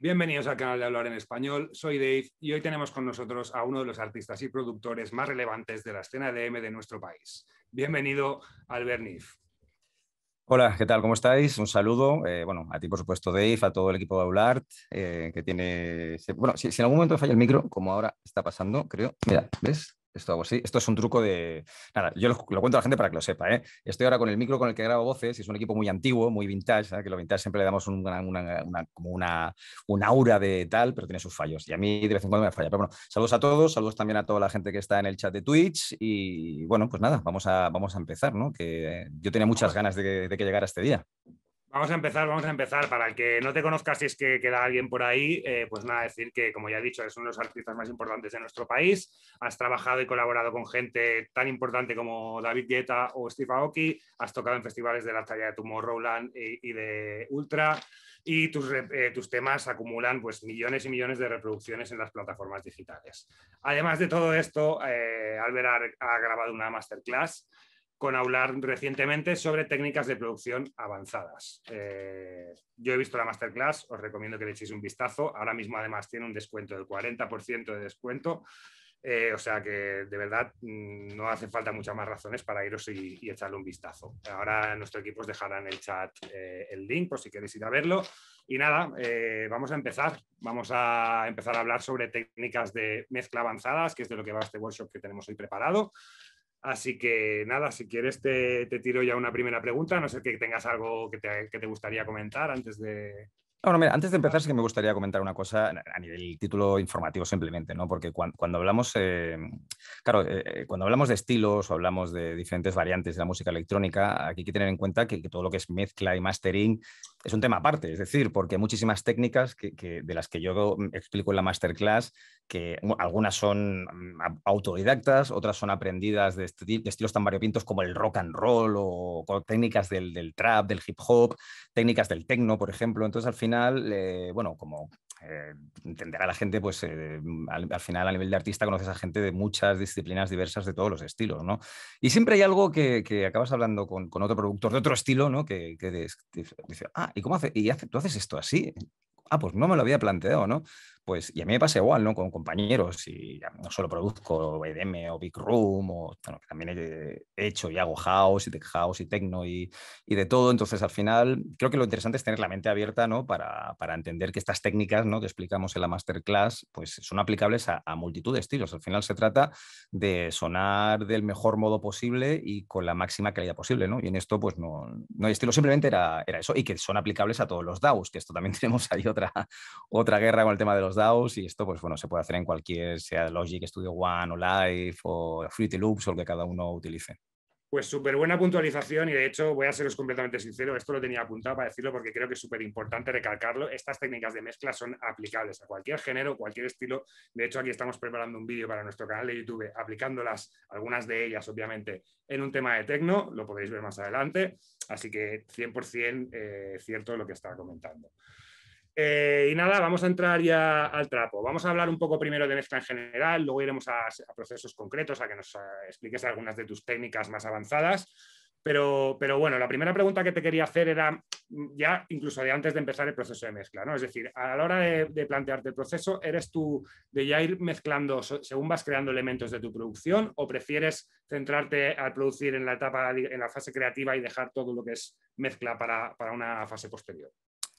Bienvenidos al canal de Hablar en Español, soy Dave y hoy tenemos con nosotros a uno de los artistas y productores más relevantes de la escena de DM de nuestro país. Bienvenido, Albert Nif. Hola, ¿qué tal? ¿Cómo estáis? Un saludo, eh, bueno, a ti por supuesto Dave, a todo el equipo de Hablar, eh, que tiene... Bueno, si, en algún momento falla el micro, como ahora está pasando, creo... Mira, ¿ves? Pues esto es un truco de. Nada, yo lo, cuento a la gente para que lo sepa. ¿eh? Estoy ahora con el micro con el que grabo voces y es un equipo muy antiguo, muy vintage, que lo vintage siempre le damos un, una, aura de tal, pero tiene sus fallos. Y a mí de vez en cuando me falla. Pero bueno, saludos a todos, saludos también a toda la gente que está en el chat de Twitch. Y bueno, pues nada, vamos a, vamos a empezar, Que yo tenía muchas ganas de que, de que llegara este día. Vamos a empezar, vamos a empezar. Para el que no te conozca, si es que queda alguien por ahí, eh, pues nada, decir que, como ya he dicho, eres uno de los artistas más importantes de nuestro país. Has trabajado y colaborado con gente tan importante como David Guetta o Steve Aoki. Has tocado en festivales de la talla de Tomorrowland y, y de Ultra. Y tus, eh, tus temas acumulan pues, millones y millones de reproducciones en las plataformas digitales. Además de todo esto, eh, Albert ha grabado una masterclass con hablar recientemente sobre técnicas de producción avanzadas. Eh, yo he visto la masterclass, os recomiendo que le echéis un vistazo. Ahora mismo además tiene un descuento del 40% de descuento. Eh, o sea que de verdad mm, no hace falta muchas más razones para iros y, echarle un vistazo. Ahora nuestro equipo os dejará en el chat eh, el link por si queréis ir a verlo. Y nada, vamos a empezar. Vamos a empezar a hablar sobre técnicas de mezcla avanzadas, que es de lo que va este workshop que tenemos hoy preparado. Así que nada, si quieres te, tiro ya una primera pregunta, no sé que tengas algo que te, gustaría comentar antes de, mira, antes de empezar sí que me gustaría comentar una cosa a nivel título informativo simplemente, ¿no? Porque cuando, hablamos, eh, claro, eh, cuando hablamos de estilos o hablamos de diferentes variantes de la música electrónica, aquí hay que tener en cuenta que todo lo que es mezcla y mastering es un tema aparte, es decir, porque hay muchísimas técnicas que, de las que yo mm, explico en la masterclass, que algunas son mm, autodidactas, otras son aprendidas de, estilos tan variopintos como el rock and roll o, técnicas del, trap, del hip hop, técnicas del techno, por ejemplo. Entonces, al final, eh, bueno, como eh, entenderá la gente, pues eh, al, final a nivel de artista conoces a gente de muchas disciplinas diversas de todos los estilos, ¿no? Y siempre hay algo que, que acabas hablando con, otro productor de otro estilo, ¿no? Que, que dice, ah, ¿y cómo hace? ¿Y tú haces esto así? Ah, pues no me lo había planteado, ¿no? Pues, y a mí me pasa igual, ¿no? Con compañeros, y no solo produzco EDM o Big Room, o, también he hecho y hago house y tech house y techno y, y, de todo. Entonces, al final, creo que lo interesante es tener la mente abierta, ¿no? Para, entender que estas técnicas, ¿no? Que explicamos en la masterclass, pues son aplicables a, multitud de estilos. Al final se trata de sonar del mejor modo posible y con la máxima calidad posible, ¿no? Y en esto, pues no, hay estilo, simplemente era, era eso, y que son aplicables a todos los DAOs, que esto también tenemos ahí otra, otra guerra con el tema de los y esto, pues bueno, se puede hacer en cualquier, sea Logic, Studio One o Live o Fruity Loops o el que cada uno utilice. Pues súper buena puntualización y de hecho voy a seros completamente sincero, esto lo tenía apuntado para decirlo porque creo que es súper importante recalcarlo, estas técnicas de mezcla son aplicables a cualquier género, cualquier estilo, de hecho aquí estamos preparando un vídeo para nuestro canal de YouTube aplicándolas, algunas de ellas obviamente en un tema de tecno, lo podéis ver más adelante, así que 100% eh, cierto lo que estaba comentando. Eh, y nada, vamos a entrar ya al trapo. Vamos a hablar un poco primero de mezcla en general, luego iremos a, procesos concretos, a que nos expliques algunas de tus técnicas más avanzadas. Pero, bueno, la primera pregunta que te quería hacer era mm, ya incluso de antes de empezar el proceso de mezcla, Es decir, a la hora de, plantearte el proceso, ¿eres tú de ya ir mezclando según vas creando elementos de tu producción o prefieres centrarte al producir en la etapa, en la fase creativa y dejar todo lo que es mezcla para una fase posterior?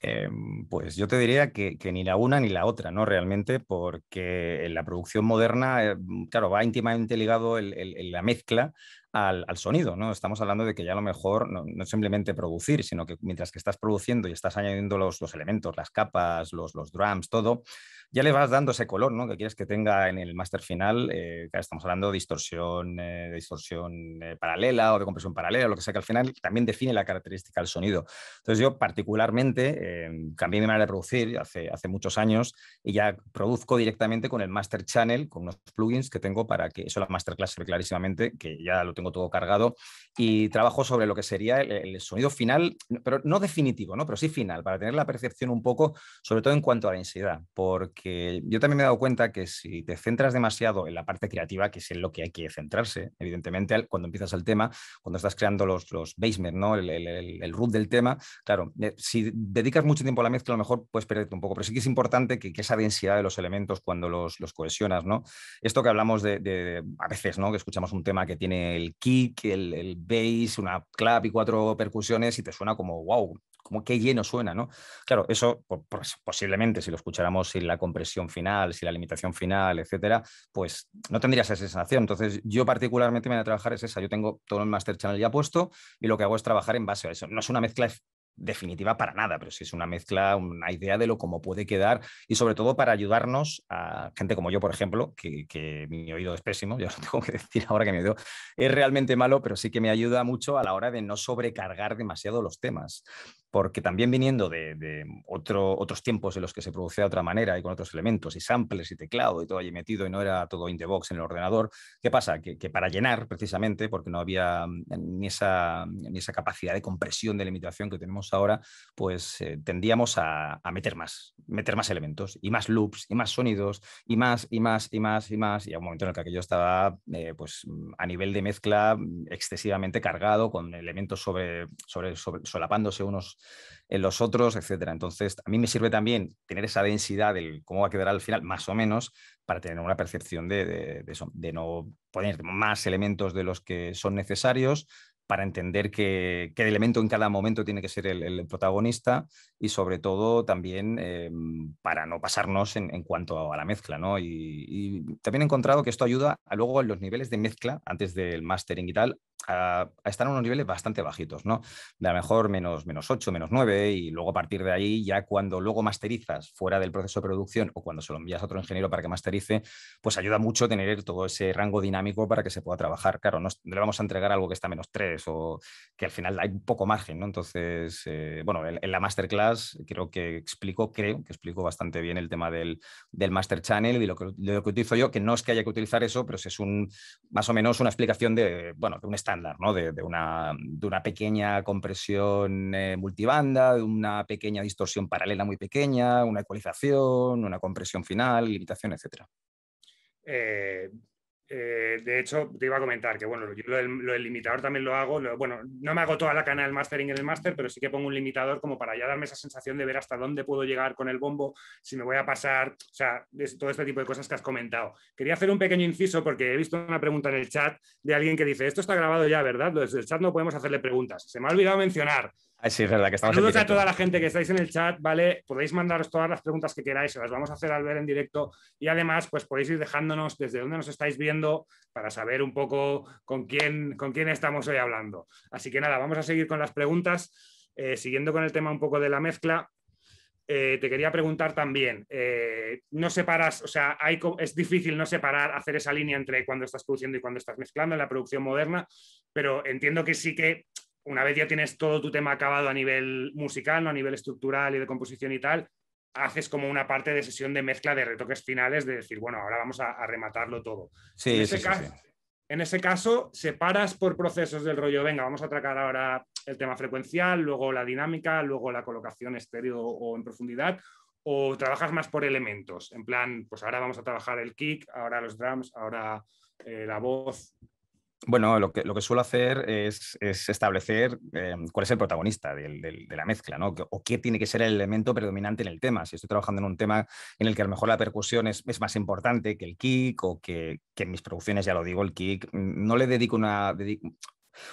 Em, pues yo te diría que, ni la una ni la otra, ¿no? Realmente, porque en la producción moderna, eh, mm, claro, va íntimamente ligado la mezcla al, sonido, ¿no? Estamos hablando de que ya a lo mejor no, es simplemente producir, sino que mientras que estás produciendo y estás añadiendo los, elementos, las capas, los, los drums, todo, ya le vas dando ese color ¿no? que quieres que tenga en el master final. Eh, estamos hablando de distorsión, eh, de distorsión eh, paralela o de compresión paralela, lo que sea que al final también define la característica del sonido. Entonces yo particularmente em, cambié mi manera de producir hace, hace muchos años y ya produzco directamente con el master channel, con unos plugins que tengo para que, eso la masterclass clarísimamente, que ya lo tengo todo cargado, y trabajo sobre lo que sería el, sonido final, pero no definitivo, ¿no? pero sí final, para tener la percepción un poco, sobre todo en cuanto a la densidad, porque yo también me he dado cuenta que si te centras demasiado en la parte creativa, que es en lo que hay que centrarse, evidentemente, cuando empiezas el tema, cuando estás creando los, los el, root del tema, claro, eh, si dedicas mucho tiempo a la mezcla, a lo mejor puedes perderte un poco, pero sí que es importante que, esa densidad de los elementos cuando los, cohesionas, ¿no? Esto que hablamos de, a veces, ¿no? Que escuchamos un tema que tiene el kick, el, el bass, una clap y cuatro percusiones y te suena como, wow, como qué lleno suena, ¿no? Claro, eso pues, posiblemente si lo escucháramos sin la compresión final, sin la limitación final, etcétera, pues no tendrías esa sensación. Entonces, yo particularmente me voy a trabajar es esa. Yo tengo todo el Master Channel ya puesto y lo que hago es trabajar en base a eso. No es una mezcla definitiva para nada, pero sí es una mezcla, una idea de lo como puede quedar y sobre todo para ayudarnos a gente como yo, por ejemplo, que, mi oído es pésimo, yo lo tengo que decir ahora que mi oído es realmente malo, pero sí que me ayuda mucho a la hora de no sobrecargar demasiado los temas porque también viniendo de, otros tiempos en los que se producía de otra manera y con otros elementos y samples y teclado y todo ahí metido y no era todo in the box en el ordenador, ¿qué pasa? Que, para llenar precisamente, porque no había mm, ni esa, ni esa capacidad de compresión, de limitación que tenemos ahora, pues eh, tendíamos a, meter más, meter más elementos y más loops y más sonidos y más y más y más y más y a un momento en el que aquello estaba eh, pues mm, a nivel de mezcla mm, excesivamente cargado con elementos sobre, sobre solapándose unos en los otros, etcétera. Entonces, a mí me sirve también tener esa densidad del cómo va a quedar al final, más o menos, para tener una percepción de, de, de no poner más elementos de los que son necesarios, para entender qué, qué, elemento en cada momento tiene que ser el, protagonista y sobre todo también em, para no pasarnos en, cuanto a la mezcla. Y, también he encontrado que esto ayuda a luego en los niveles de mezcla antes del mastering y tal a, estar en unos niveles bastante bajitos, ¿no? De a lo mejor menos, menos 8, menos 9 y luego a partir de ahí ya cuando luego masterizas fuera del proceso de producción o cuando se lo envías a otro ingeniero para que masterice, pues ayuda mucho tener todo ese rango dinámico para que se pueda trabajar. Claro, no, le vamos a entregar algo que está menos 3 o que al final hay poco margen, ¿no? Entonces, eh, bueno, en, la masterclass creo que explico, creo que explico bastante bien el tema del, del master channel y lo que, lo que utilizo yo, que no es que haya que utilizar eso, pero es un, más o menos una explicación de, bueno, de un estándar, ¿no? De, de, una, de una pequeña compresión eh, multibanda, de una pequeña distorsión paralela muy pequeña, una ecualización, una compresión final, limitación, etcétera. Eh, eh, de hecho, te iba a comentar que, bueno, yo lo del, limitador también lo hago. bueno, no me hago toda la cana del mastering en el máster, pero sí que pongo un limitador como para ya darme esa sensación de ver hasta dónde puedo llegar con el bombo, si me voy a pasar, o sea, todo este tipo de cosas que has comentado. Quería hacer un pequeño inciso porque he visto una pregunta en el chat de alguien que dice, esto está grabado ya, ¿verdad? Desde el chat no podemos hacerle preguntas. Se me ha olvidado mencionar Ah, verdad que Saludos a toda la gente que estáis en el chat, ¿vale? Podéis mandaros todas las preguntas que queráis, se las vamos a hacer al ver en directo y además, pues podéis ir dejándonos desde dónde nos estáis viendo para saber un poco con quién, con quién estamos hoy hablando. Así que nada, vamos a seguir con las preguntas, eh, siguiendo con el tema un poco de la mezcla. Eh, te quería preguntar también, eh, no separas, o sea, es difícil no separar, hacer esa línea entre cuando estás produciendo y cuando estás mezclando en la producción moderna, pero entiendo que sí que una vez ya tienes todo tu tema acabado a nivel musical, a nivel estructural y de composición y tal, haces como una parte de sesión de mezcla de retoques finales de decir, bueno, ahora vamos a, rematarlo todo. en, ese caso, en separas por procesos del rollo, venga, vamos a atracar ahora el tema frecuencial, luego la dinámica, luego la colocación estéreo o en profundidad, o trabajas más por elementos, en plan, pues ahora vamos a trabajar el kick, ahora los drums, ahora eh, la voz, bueno, lo que, lo que suelo hacer es, establecer eh, cuál es el protagonista de la mezcla, ¿no? O qué tiene que ser el elemento predominante en el tema. Si estoy trabajando en un tema en el que a lo mejor la percusión es, más importante que el kick o que, en mis producciones, ya lo digo, el kick, mm, no le dedico una, dedico,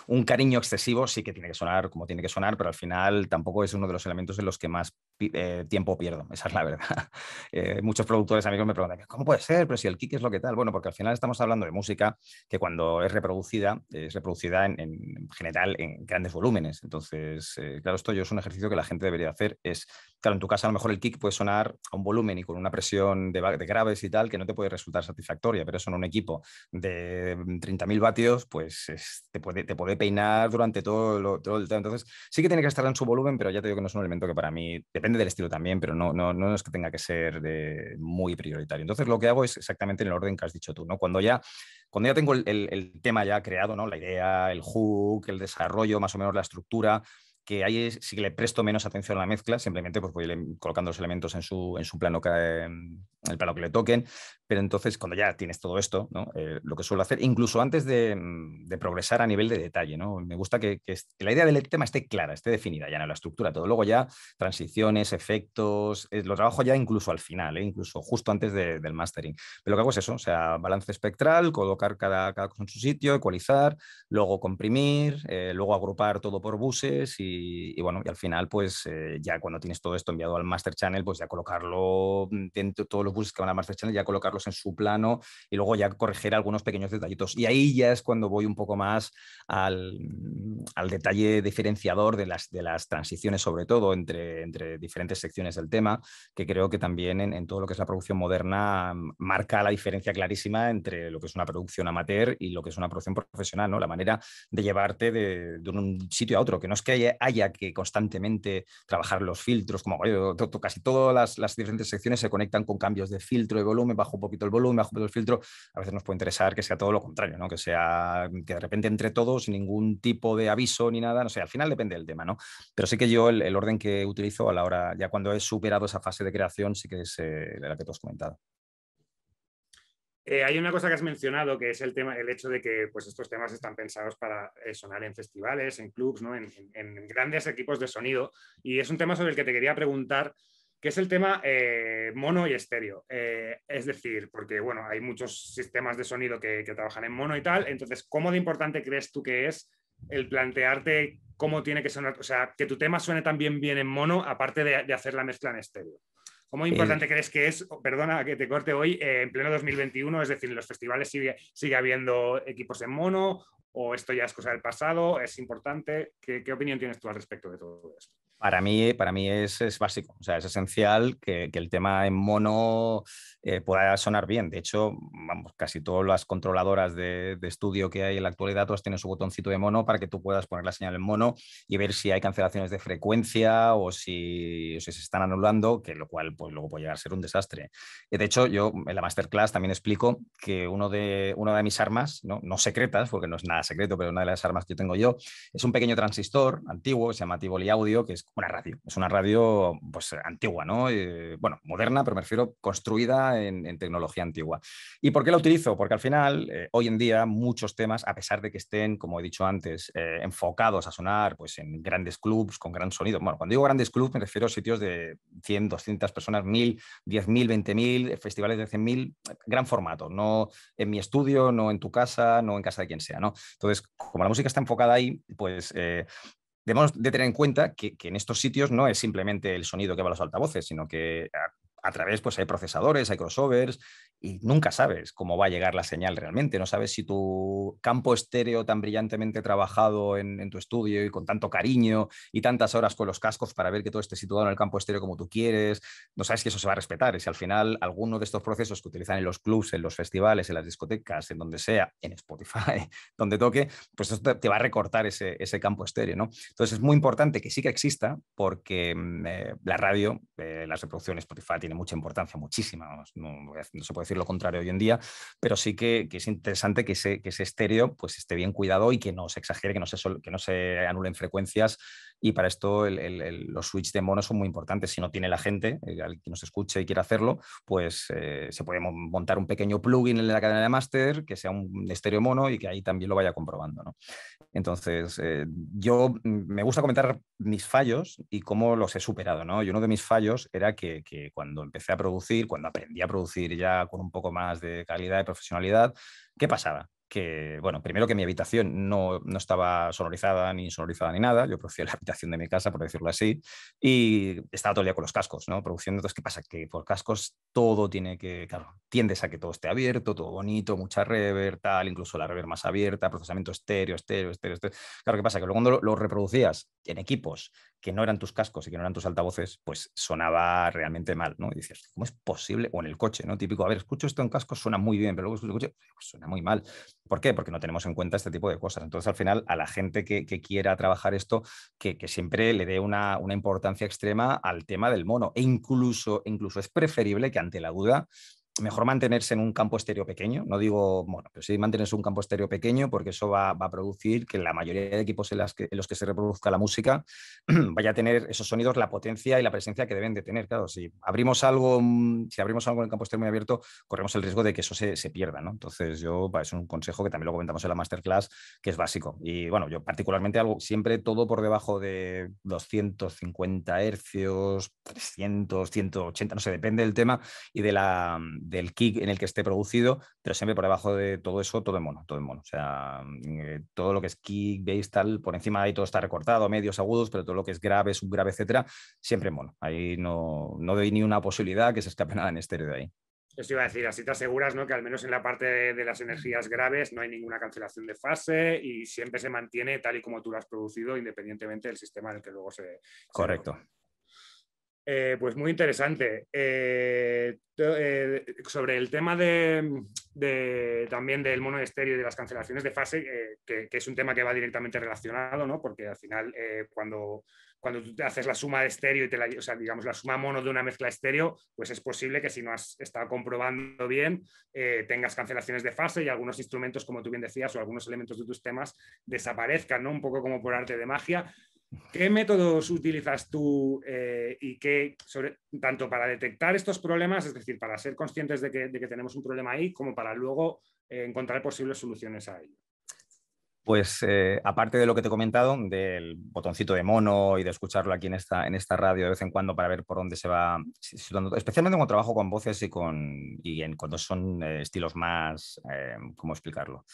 un cariño excesivo sí que tiene que sonar como tiene que sonar, pero al final tampoco es uno de los elementos en los que más eh, tiempo pierdo, esa es la verdad. Eh, muchos productores amigos me preguntan, ¿cómo puede ser? Pero si el kick es lo que tal. Bueno, porque al final estamos hablando de música que cuando es reproducida, es reproducida en, general en grandes volúmenes. Entonces, eh, claro, esto yo es un ejercicio que la gente debería hacer. Es, claro, en tu casa a lo mejor el kick puede sonar a un volumen y con una presión de, graves y tal que no te puede resultar satisfactoria, pero eso en un equipo de 30.000 vatios, pues te, puede, puede peinar durante todo, el tiempo. Entonces, sí que tiene que estar en su volumen, pero ya te digo que no es un elemento que para mí, depende del estilo también, pero no, no, no es que tenga que ser muy prioritario. Entonces, lo que hago es exactamente en el orden que has dicho tú, ¿no? Cuando ya cuando ya tengo el, tema ya creado, ¿no? La idea, el hook, el desarrollo, más o menos la estructura, que ahí sí le presto menos atención a la mezcla, simplemente pues voy colocando los elementos en su, en su plano em, el palo que le toquen, pero entonces cuando ya tienes todo esto, eh, lo que suelo hacer, incluso antes mm, de, progresar a nivel de detalle, ¿no? me gusta que, la idea del tema esté clara, esté definida ya en la estructura, todo luego ya transiciones, efectos, eh, lo trabajo ya incluso al final, ¿eh? incluso justo antes del mastering. Pero lo que hago es eso, o sea, balance espectral, colocar cada, cada cosa en su sitio, ecualizar, luego comprimir, luego agrupar todo por buses y, bueno, y al final pues ya cuando tienes todo esto enviado al master channel, pues ya colocarlo mm, dentro todo lo que van a Channel, ya colocarlos en su plano y luego ya corregir algunos pequeños detallitos. Y ahí ya es cuando voy un poco más al, detalle diferenciador de las, de las transiciones, sobre todo entre, entre diferentes secciones del tema, que creo que también en, todo lo que es la producción moderna marca la diferencia clarísima entre lo que es una producción amateur y lo que es una producción profesional, ¿no? La manera de llevarte de, un sitio a otro, que no es que haya, que constantemente trabajar los filtros, como casi todas las, las, diferentes secciones se conectan con cambios de filtro, de volumen, bajo un poquito el volumen, bajo un poquito el filtro, a veces nos puede interesar que sea todo lo contrario, Que sea que de repente entre todos, sin ningún tipo de aviso ni nada, no sé, al final depende del tema, ¿no? Pero sí que yo el, orden que utilizo a la hora, ya cuando he superado esa fase de creación, sí que es eh, la que tú has comentado. Eh, hay una cosa que has mencionado, que es el tema, el hecho de que pues, estos temas están pensados para eh, sonar en festivales, en clubs, en, grandes equipos de sonido. Y es un tema sobre el que te quería preguntar, que es el tema eh, mono y estéreo. Eh, es decir, porque bueno, hay muchos sistemas de sonido que, trabajan en mono y tal. Entonces, ¿cómo de importante crees tú que es el plantearte cómo tiene que sonar? O sea, que tu tema suene también bien en mono, aparte de, hacer la mezcla en estéreo. ¿Cómo eh, importante crees que es, perdona que te corte hoy, en pleno 2021, es decir, en los festivales sigue, habiendo equipos en mono o esto ya es cosa del pasado, es importante? qué opinión tienes tú al respecto de todo esto? Para mí, para mí es, básico, o sea, es esencial que, el tema en mono eh, pueda sonar bien. De hecho, vamos, casi todas las controladoras de, estudio que hay en la actualidad, todas tienen su botoncito de mono para que tú puedas poner la señal en mono y ver si hay cancelaciones de frecuencia o si, se están anulando, que lo cual pues, luego puede llegar a ser un desastre. Eh, de hecho, yo en la masterclass también explico que uno de, una de mis armas, ¿no? secretas, porque no es nada secreto, pero una de las armas que yo tengo yo, es un pequeño transistor antiguo, se llama Tivoli Audio, que es una radio. Es una radio pues, antigua, ¿no? Eh, bueno, moderna, pero me refiero construida en, tecnología antigua. ¿Y por qué la utilizo? Porque al final, eh, hoy en día, muchos temas, a pesar de que estén, como he dicho antes, eh, enfocados a sonar pues, en grandes clubs con gran sonido. Bueno, cuando digo grandes clubs, me refiero a sitios de 100, 200 personas, 1000, 10.000, 20.000, festivales de 100.000, gran formato. No en mi estudio, no en tu casa, no en casa de quien sea, ¿no? Entonces, como la música está enfocada ahí, pues debemos de tener en cuenta que, que, en estos sitios no es simplemente el sonido que va a los altavoces, sino que ah, a través, pues hay procesadores, hay crossovers, y nunca sabes cómo va a llegar la señal realmente. No sabes si tu campo estéreo tan brillantemente trabajado en, tu estudio y con tanto cariño y tantas horas con los cascos para ver que todo esté situado en el campo estéreo como tú quieres, no sabes que eso se va a respetar. es si al final alguno de estos procesos que utilizan en los clubs, en los festivales, en las discotecas, en donde sea, en Spotify, donde toque, pues eso te, va a recortar ese, campo estéreo. ¿no? Entonces es muy importante que sí que exista porque mm, eh, la radio, eh, las reproducciones Spotify tienen mucha importancia, muchísima, no, se puede decir lo contrario hoy en día, pero sí que, es interesante que ese, que estéreo pues, esté bien cuidado y que no se exagere, que no se, que no se anulen frecuencias y para esto los switches de mono son muy importantes. Si no tiene la gente, eh, que nos escuche y quiera hacerlo, pues eh, se puede montar un pequeño plugin en la cadena de máster que sea un estéreo mono y que ahí también lo vaya comprobando. Entonces, eh, yo mm, me gusta comentar mis fallos y cómo los he superado. ¿no? Y uno de mis fallos era que, que cuando empecé a producir, cuando aprendí a producir ya con un poco más de calidad y profesionalidad, ¿qué pasaba? que, bueno, primero que mi habitación no, estaba sonorizada ni sonorizada ni nada, yo producía la habitación de mi casa, por decirlo así, y estaba todo el día con los cascos, ¿no? Produciendo, entonces, ¿qué pasa? Que por cascos todo tiene que, claro, tiendes a que todo esté abierto, todo bonito, mucha rever tal, incluso la rever más abierta, procesamiento estéreo, estéreo, estéreo, Claro, ¿qué pasa? Que luego cuando lo, reproducías en equipos que no eran tus cascos y que no eran tus altavoces, pues sonaba realmente mal, ¿no? Y dices, ¿cómo es posible? O en el coche, ¿no? Típico, a ver, escucho esto en cascos, suena muy bien, pero luego escucho el pues suena muy mal. ¿Por qué? Porque no tenemos en cuenta este tipo de cosas. Entonces, al final, a la gente que, quiera trabajar esto, que, siempre le dé una, importancia extrema al tema del mono. E incluso, incluso es preferible que ante la duda mejor mantenerse en un campo estéreo pequeño. No digo, bueno, pero sí mantenerse en un campo estéreo pequeño porque eso va, a producir que la mayoría de equipos en, los que se reproduzca la música vaya a tener esos sonidos, la potencia y la presencia que deben de tener. Claro, si abrimos algo, mm, si abrimos algo en el campo estéreo muy abierto, corremos el riesgo de que eso se, pierda, ¿no? Entonces yo, es un consejo que también lo comentamos en la masterclass, que es básico. Y bueno, yo particularmente algo, siempre todo por debajo de 250 hercios, 300, 180, no sé, depende del tema y de la mm, del kick en el que esté producido, pero siempre por debajo de todo eso, todo en mono, todo en mono. O sea, mm, eh, todo lo que es kick, bass, tal, por encima ahí todo está recortado, medios, agudos, pero todo lo que es grave, subgrave, etcétera, siempre en mono. Ahí no, no doy ni una posibilidad que se escape nada en estéreo de ahí. Eso iba a decir, así te aseguras ¿no? que al menos en la parte de, las energías graves no hay ninguna cancelación de fase y siempre se mantiene tal y como tú lo has producido, independientemente del sistema en el que luego se. Correcto. Eh, pues muy interesante. Eh, eh, sobre el tema de, también del estéreo y de las cancelaciones de fase, que, es un tema que va directamente relacionado, ¿no? porque al final cuando, cuando tú te haces la suma de estéreo y te la, digamos, la suma mono de una mezcla estéreo, pues es posible que si no has estado comprobando bien, tengas cancelaciones de fase y algunos instrumentos, como tú bien decías, o algunos elementos de tus temas desaparezcan, ¿no? Un poco como por arte de magia. ¿Qué métodos utilizas tú eh, y qué, tanto para detectar estos problemas, es decir, para ser conscientes de que, tenemos un problema ahí, como para luego eh, encontrar posibles soluciones a ello? Pues eh, aparte de lo que te he comentado, del botoncito de mono y de escucharlo aquí en esta, en esta radio de vez en cuando para ver por dónde se va, especialmente cuando trabajo con voces y, con, y en, cuando son estilos más, ¿cómo explicarlo?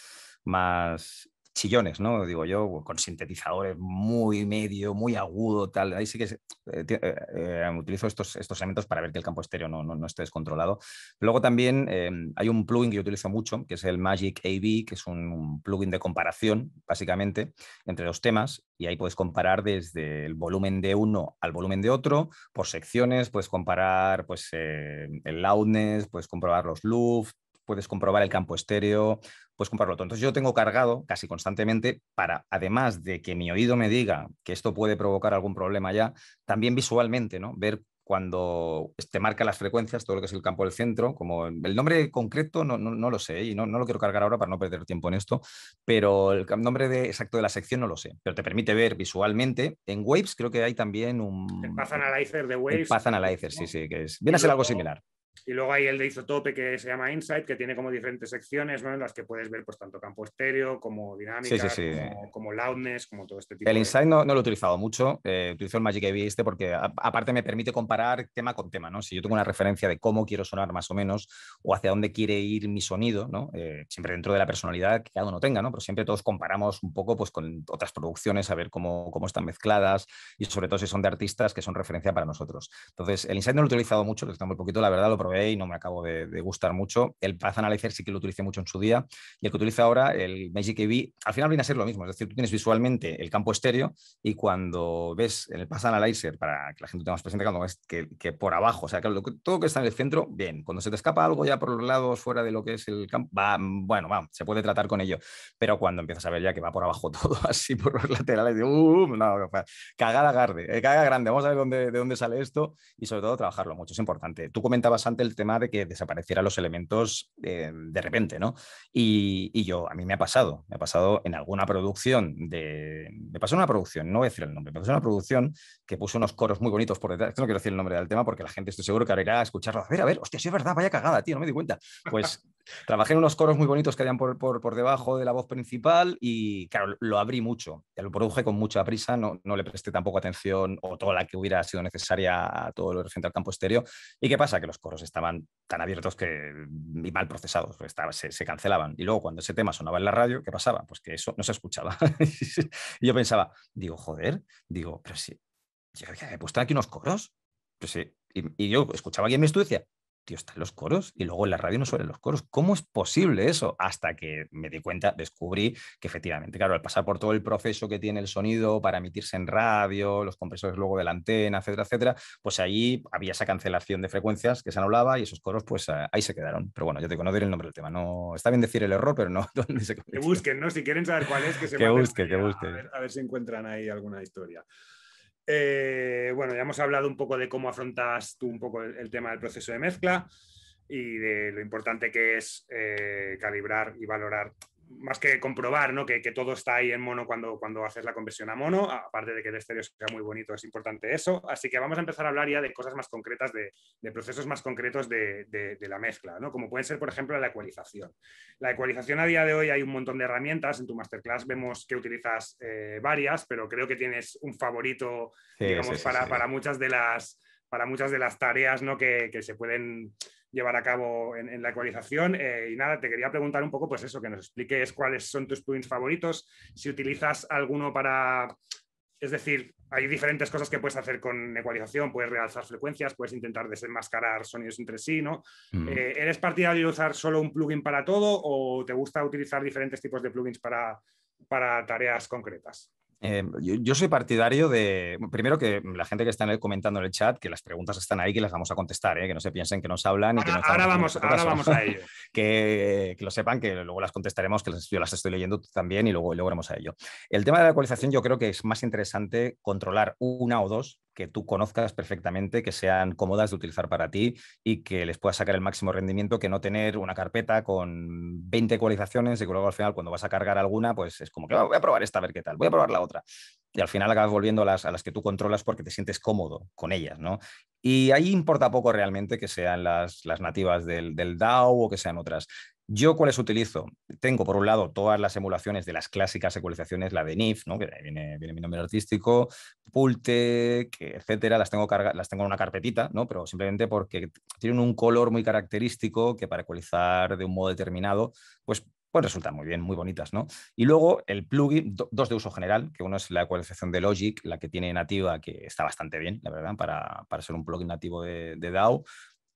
Más chillones, ¿no? Digo yo, con sintetizadores muy medio, muy agudo, tal. Ahí sí que eh, eh, eh, utilizo estos, estos elementos para ver que el campo estéreo no, no, esté descontrolado. Luego también hay un plugin que yo utilizo mucho, que es el Magic AV, que es un plugin de comparación, básicamente, entre los temas. Y ahí puedes comparar desde el volumen de uno al volumen de otro, por secciones, puedes comparar pues, el loudness, puedes comprobar los loops, puedes comprobar el campo estéreo, puedes comprarlo todo. Entonces yo tengo cargado casi constantemente para, además de que mi oído me diga que esto puede provocar algún problema ya, también visualmente, ¿no? Ver cuando te marca las frecuencias, todo lo que es el campo del centro, como el nombre concreto no, no, lo sé y no, no, lo quiero cargar ahora para no perder tiempo en esto, pero el nombre de, exacto de la sección no lo sé, pero te permite ver visualmente. En Waves creo que hay también un... El Path Analyzer de Waves. Path Analyzer, sí, sí, que es, viene a ser algo similar. Y luego hay el de isotope que se llama Insight, que tiene como diferentes secciones, ¿no? En las que puedes ver pues, tanto campo estéreo como dinámica, Como, loudness, como todo este tipo. El Insight no, lo he utilizado mucho, eh, utilizo el Magic AB este porque aparte me permite comparar tema con tema, ¿no? Si yo tengo una referencia de cómo quiero sonar más o menos o hacia dónde quiere ir mi sonido, ¿no? Eh, siempre dentro de la personalidad que cada uno tenga, ¿no? Pero siempre todos comparamos un poco pues con otras producciones, a ver cómo, están mezcladas y sobre todo si son de artistas que son referencia para nosotros. Entonces, el Insight no lo he utilizado mucho, lo he utilizado muy poquito, la verdad, lo y no me acabo de, gustar mucho. El Path Analyzer sí que lo utilicé mucho en su día y el que utiliza ahora, el Magic EV, al final viene a ser lo mismo. Es decir, tú tienes visualmente el campo estéreo y cuando ves en el Path Analyzer, para que la gente tenga más presente, cuando ves que, por abajo, o sea, que lo, todo que está en el centro, bien. Cuando se te escapa algo ya por los lados fuera de lo que es el campo, va, bueno, se puede tratar con ello. Pero cuando empiezas a ver ya que va por abajo todo así por los laterales, uh, cagada grande, eh, cagada grande, vamos a ver dónde, de dónde sale esto y sobre todo trabajarlo mucho, es importante. Tú comentabas el tema de que desaparecieran los elementos eh, de repente, ¿no? Y, yo, a mí me ha pasado, me ha pasado en alguna producción de... Me pasó una producción, no voy a decir el nombre, me pasó una producción que puso unos coros muy bonitos por detrás, no quiero decir el nombre del tema porque la gente estoy seguro que ahora irá a escucharlo, a ver, a ver, hostia, si es verdad, vaya cagada, tío, no me di cuenta. Pues trabajé en unos coros muy bonitos que habían por, por, por, debajo de la voz principal y, claro, lo abrí mucho. Ya lo produje con mucha prisa, no, no le presté tampoco atención o toda la que hubiera sido necesaria a todo lo referente al campo estéreo. ¿Y qué pasa? Que los coros estaban tan abiertos que, y mal procesados, pues se, cancelaban. Y luego, cuando ese tema sonaba en la radio, ¿qué pasaba? Pues que eso no se escuchaba. y yo pensaba, digo, joder, digo, pero sí, si, he aquí unos coros. Pues sí, y, y, yo escuchaba aquí en mi estudio y decía, tío, están los coros y luego en la radio no suelen los coros. ¿Cómo es posible eso? Hasta que me di cuenta, descubrí que efectivamente, claro, al pasar por todo el proceso que tiene el sonido para emitirse en radio, los compresores luego de la antena, etcétera, etcétera, pues ahí había esa cancelación de frecuencias que se anulaba y esos coros, pues eh, ahí se quedaron. Pero bueno, yo te digo no diré el nombre del tema. No, está bien decir el error, pero no. que busquen, ¿no? Si quieren saber cuál es, que busquen, que busquen. a ver si encuentran ahí alguna historia. Eh, bueno, ya hemos hablado un poco de cómo afrontas tú un poco el, tema del proceso de mezcla y de lo importante que es eh, calibrar y valorar más que comprobar que, todo está ahí en mono cuando, cuando haces la conversión a mono, aparte de que el estéreo sea muy bonito, es importante eso. Así que vamos a empezar a hablar ya de cosas más concretas, de, procesos más concretos de, la mezcla, como pueden ser, por ejemplo, la ecualización. La ecualización a día de hoy hay un montón de herramientas, en tu masterclass vemos que utilizas eh, varias, pero creo que tienes un favorito, para, muchas de las para muchas de las tareas ¿no? que, que, se pueden llevar a cabo en, la ecualización. Eh, y nada, te quería preguntar un poco, pues eso, que nos expliques cuáles son tus plugins favoritos, si utilizas alguno para... Es decir, hay diferentes cosas que puedes hacer con ecualización, puedes realzar frecuencias, puedes intentar desenmascarar sonidos entre sí, ¿no? Mm. Eh, ¿Eres partidario de usar solo un plugin para todo o te gusta utilizar diferentes tipos de plugins para tareas concretas? Em, yo, soy partidario de, primero que la gente que está comentando en el chat, que las preguntas están ahí, que las vamos a contestar, ¿eh? que no se piensen que nos hablan. Y que no ahora vamos, ahora vamos a ello. que, lo sepan, que luego las contestaremos, que las, yo las estoy leyendo también y luego, a ello. El tema de la ecualización yo creo que es más interesante controlar una o dos que tú conozcas perfectamente, que sean cómodas de utilizar para ti y que les puedas sacar el máximo rendimiento, que no tener una carpeta con 20 ecualizaciones y que luego al final cuando vas a cargar alguna, pues es como que ah, voy a probar esta a ver qué tal, voy a probar la otra. Y al final acabas volviendo a las, a las que tú controlas porque te sientes cómodo con ellas, ¿no? Y ahí importa poco realmente que sean las, las nativas del, del, DAO o que sean otras. ¿Yo cuáles utilizo? Tengo, por un lado, todas las emulaciones de las clásicas ecualizaciones, la de NIF, ¿no? que viene, viene mi nombre artístico, Pulte, etcétera, las tengo, las tengo en una carpetita, ¿no? pero simplemente porque tienen un color muy característico que para ecualizar de un modo determinado, pues pues resultan muy bien, muy bonitas, ¿no? Y luego el plugin, dos de uso general, que uno es la ecualización de Logic, la que tiene nativa, que está bastante bien, la verdad, para, para ser un plugin nativo de, de, DAO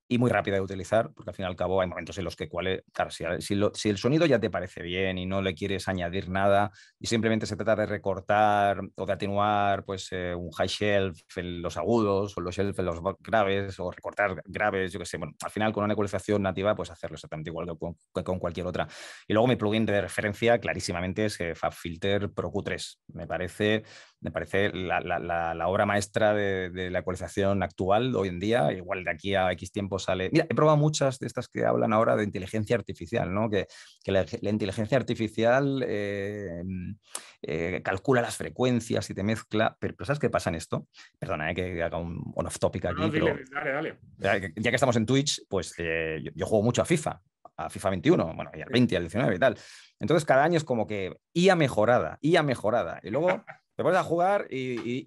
y muy rápida de utilizar, porque al fin y al cabo hay momentos en los que, cual, claro, si, si, el sonido ya te parece bien y no le quieres añadir nada y simplemente se trata de recortar o de atenuar pues, eh, un high shelf en los agudos o los shelf en los graves o recortar graves, yo qué sé, bueno, al final con una ecualización nativa pues hacerlo exactamente igual que con, cualquier otra. Y luego mi plugin de referencia clarísimamente es eh, FabFilter Pro Q3. Me parece me parece la, obra maestra de, la ecualización actual hoy en día. Igual de aquí a X tiempo sale. Mira, he probado muchas de estas que hablan ahora de inteligencia artificial, ¿no? que, la, inteligencia artificial eh, mm, eh, calcula las frecuencias y te mezcla. Pero, ¿sabes qué pasa en esto? Perdona, hay eh, que haga un off topic aquí. dale, dale. Ya, que, estamos en Twitch, pues yo, juego mucho a FIFA a FIFA 21, bueno, y al 20, al 19 y tal. Entonces, cada año es como que IA mejorada, IA mejorada. Y luego Te pones a jugar y,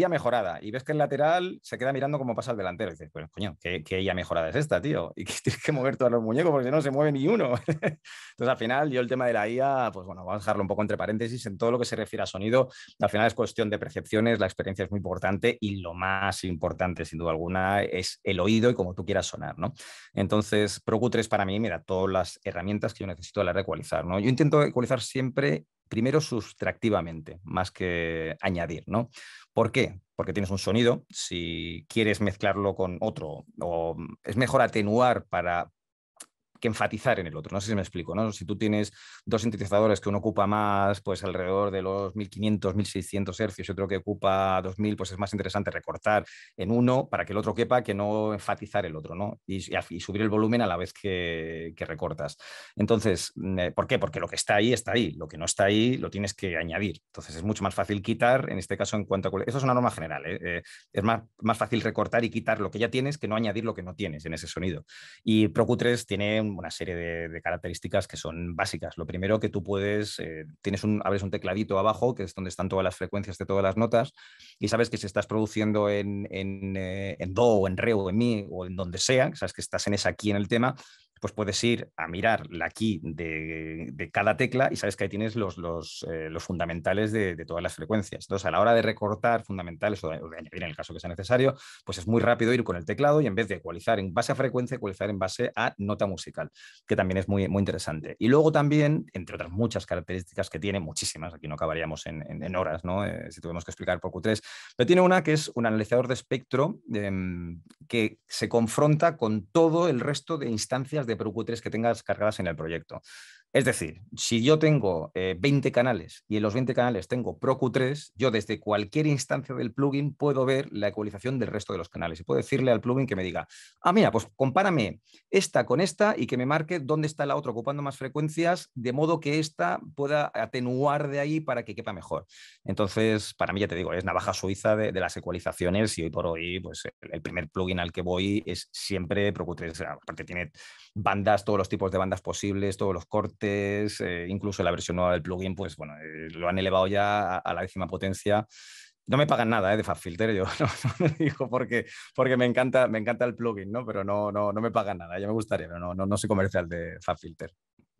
ya mejorada. Y ves que el lateral se queda mirando cómo pasa el delantero. Y dices, pues coño, ¿qué, ya mejorada es esta, tío? Y que tienes que mover todos los muñecos porque si no se mueve ni uno. Entonces, al final, yo el tema de la IA, pues bueno, vamos a dejarlo un poco entre paréntesis. En todo lo que se refiere a sonido, al final es cuestión de percepciones, la experiencia es muy importante y lo más importante, sin duda alguna, es el oído y cómo tú quieras sonar, ¿no? Entonces, proq 3 para mí, mira, todas las herramientas que yo necesito hora de ecualizar, ¿no? Yo intento ecualizar siempre primero sustractivamente, más que añadir, ¿no? ¿Por qué? Porque tienes un sonido, si quieres mezclarlo con otro, o es mejor atenuar para, que enfatizar en el otro. No sé si me explico, ¿no? Si tú tienes dos sintetizadores que uno ocupa más, pues alrededor de los 1500, 1600 hercios y otro que ocupa 2000, pues es más interesante recortar en uno para que el otro quepa que no enfatizar el otro, ¿no? Y, subir el volumen a la vez que, recortas. Entonces, ¿por qué? Porque lo que está ahí está ahí, lo que no está ahí lo tienes que añadir. Entonces es mucho más fácil quitar, en este caso en cuanto a... Eso es una norma general, ¿eh? Eh, es más, más fácil recortar y quitar lo que ya tienes que no añadir lo que no tienes en ese sonido. Y Pro 3 tiene un una serie de, características que son básicas. Lo primero que tú puedes, eh, tienes un, abres un tecladito abajo, que es donde están todas las frecuencias de todas las notas, y sabes que si estás produciendo en, en eh, do o en re o en mi o en donde sea, sabes que estás en esa aquí en el tema, pues puedes ir a mirar la key de, cada tecla y sabes que ahí tienes los, los, eh, fundamentales de, todas las frecuencias. Entonces, a la hora de recortar fundamentales o de, añadir en el caso que sea necesario, pues es muy rápido ir con el teclado y en vez de ecualizar en base a frecuencia, ecualizar en base a nota musical, que también es muy, muy interesante. Y luego también, entre otras muchas características que tiene, muchísimas, aquí no acabaríamos en, horas, ¿no? Eh, si tuvimos que explicar por Q3, pero tiene una que es un analizador de espectro em, que se confronta con todo el resto de instancias de ProQ3 que tengas cargadas en el proyecto. Es decir, si yo tengo 20 eh, canales y en los 20 canales tengo ProQ3, yo desde cualquier instancia del plugin puedo ver la ecualización del resto de los canales y puedo decirle al plugin que me diga, ah, mira, pues compárame esta con esta y que me marque dónde está la otra ocupando más frecuencias, de modo que esta pueda atenuar de ahí para que quepa mejor. Entonces, para mí ya te digo, es navaja suiza de, de las ecualizaciones y hoy por hoy, pues el primer plugin al que voy es siempre ProQ3, aparte tiene bandas, todos los tipos de bandas posibles, todos los cortes eh, incluso la versión nueva del plugin, pues bueno, eh, lo han elevado ya a, la décima potencia no me pagan nada eh, de FabFilter, yo no, digo porque, porque me, encanta, me encanta el plugin, ¿no? pero no, no, no me pagan nada, ya me gustaría, pero no, no, no soy comercial de FabFilter.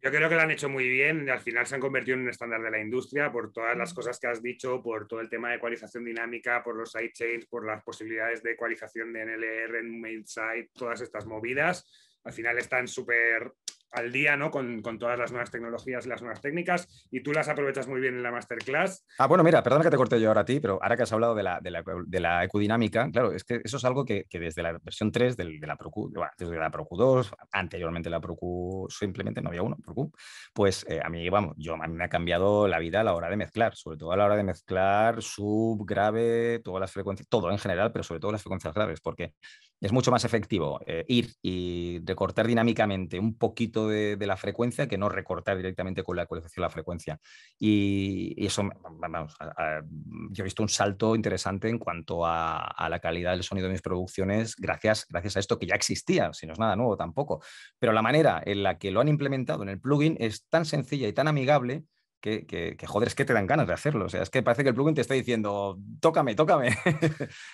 Yo creo que lo han hecho muy bien, al final se han convertido en un estándar de la industria por todas las cosas que has dicho, por todo el tema de ecualización dinámica, por los sidechains, por las posibilidades de ecualización de NLR en main site, todas estas movidas. Al final están súper al día, ¿no? Con, todas las nuevas tecnologías y las nuevas técnicas, y tú las aprovechas muy bien en la masterclass. Ah, bueno, mira, perdona que te corte yo ahora a ti, pero ahora que has hablado de la, de la, ecodinámica, claro, es que eso es algo que, desde la versión 3 de la ProQ, bueno, desde la ProQ 2, anteriormente la ProQ simplemente no había uno, ProQ, pues eh, a mí, vamos, yo, a mí me ha cambiado la vida a la hora de mezclar, sobre todo a la hora de mezclar sub, grave, todas las frecuencias, todo en general, pero sobre todo las frecuencias graves, porque es mucho más efectivo eh, ir y recortar dinámicamente un poquito de, la frecuencia que no recortar directamente con la ecualización de la frecuencia. Y, eso, vamos, yo he visto un salto interesante en cuanto a, la calidad del sonido de mis producciones gracias, gracias a esto que ya existía, si no es nada nuevo tampoco. Pero la manera en la que lo han implementado en el plugin es tan sencilla y tan amigable que, joder, es que te dan ganas de hacerlo. O sea, es que parece que el plugin te está diciendo, tócame, tócame.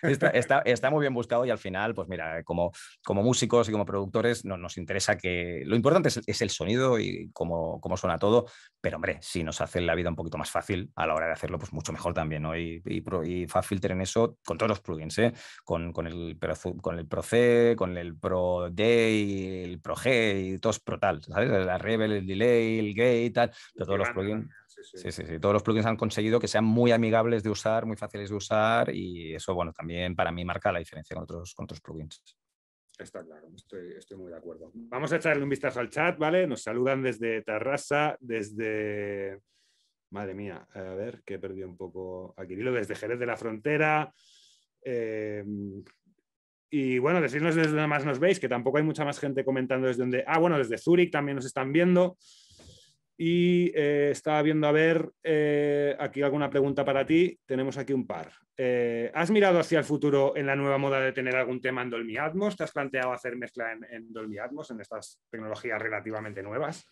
está, muy bien buscado y al final, pues mira, como, como músicos y como productores no, nos interesa que... Lo importante es, el sonido y cómo, cómo, suena todo, pero hombre, si nos hace la vida un poquito más fácil a la hora de hacerlo, pues mucho mejor también, ¿no? Y, y, en eso con todos los plugins, ¿eh? Con, con, el, con el Pro C, con el Pro D, el Pro G y todos Pro tal, ¿sabes? La Rebel, el Delay, el Gate, tal, todos los plugins sí. Sí, sí, Todos los plugins han conseguido que sean muy amigables de usar, muy fáciles de usar y eso, bueno, también para mí marca la diferencia con otros, con otros plugins. Está claro, estoy, muy de acuerdo. Vamos a echarle un vistazo al chat, ¿vale? Nos saludan desde Tarrasa, desde... Madre mía, a ver, que he perdido un poco aquí, Lilo, desde Jerez de la Frontera. Em, y bueno, decirnos desde donde más nos veis, que tampoco hay mucha más gente comentando desde donde. Ah, bueno, desde Zurich también nos están viendo. Y eh, estaba viendo a ver eh, aquí alguna pregunta para ti. Tenemos aquí un par. Eh, ¿Has mirado hacia el futuro en la nueva moda de tener algún tema en Dolby Atmos? ¿Te has planteado hacer mezcla en, Dolby Atmos, en estas tecnologías relativamente nuevas?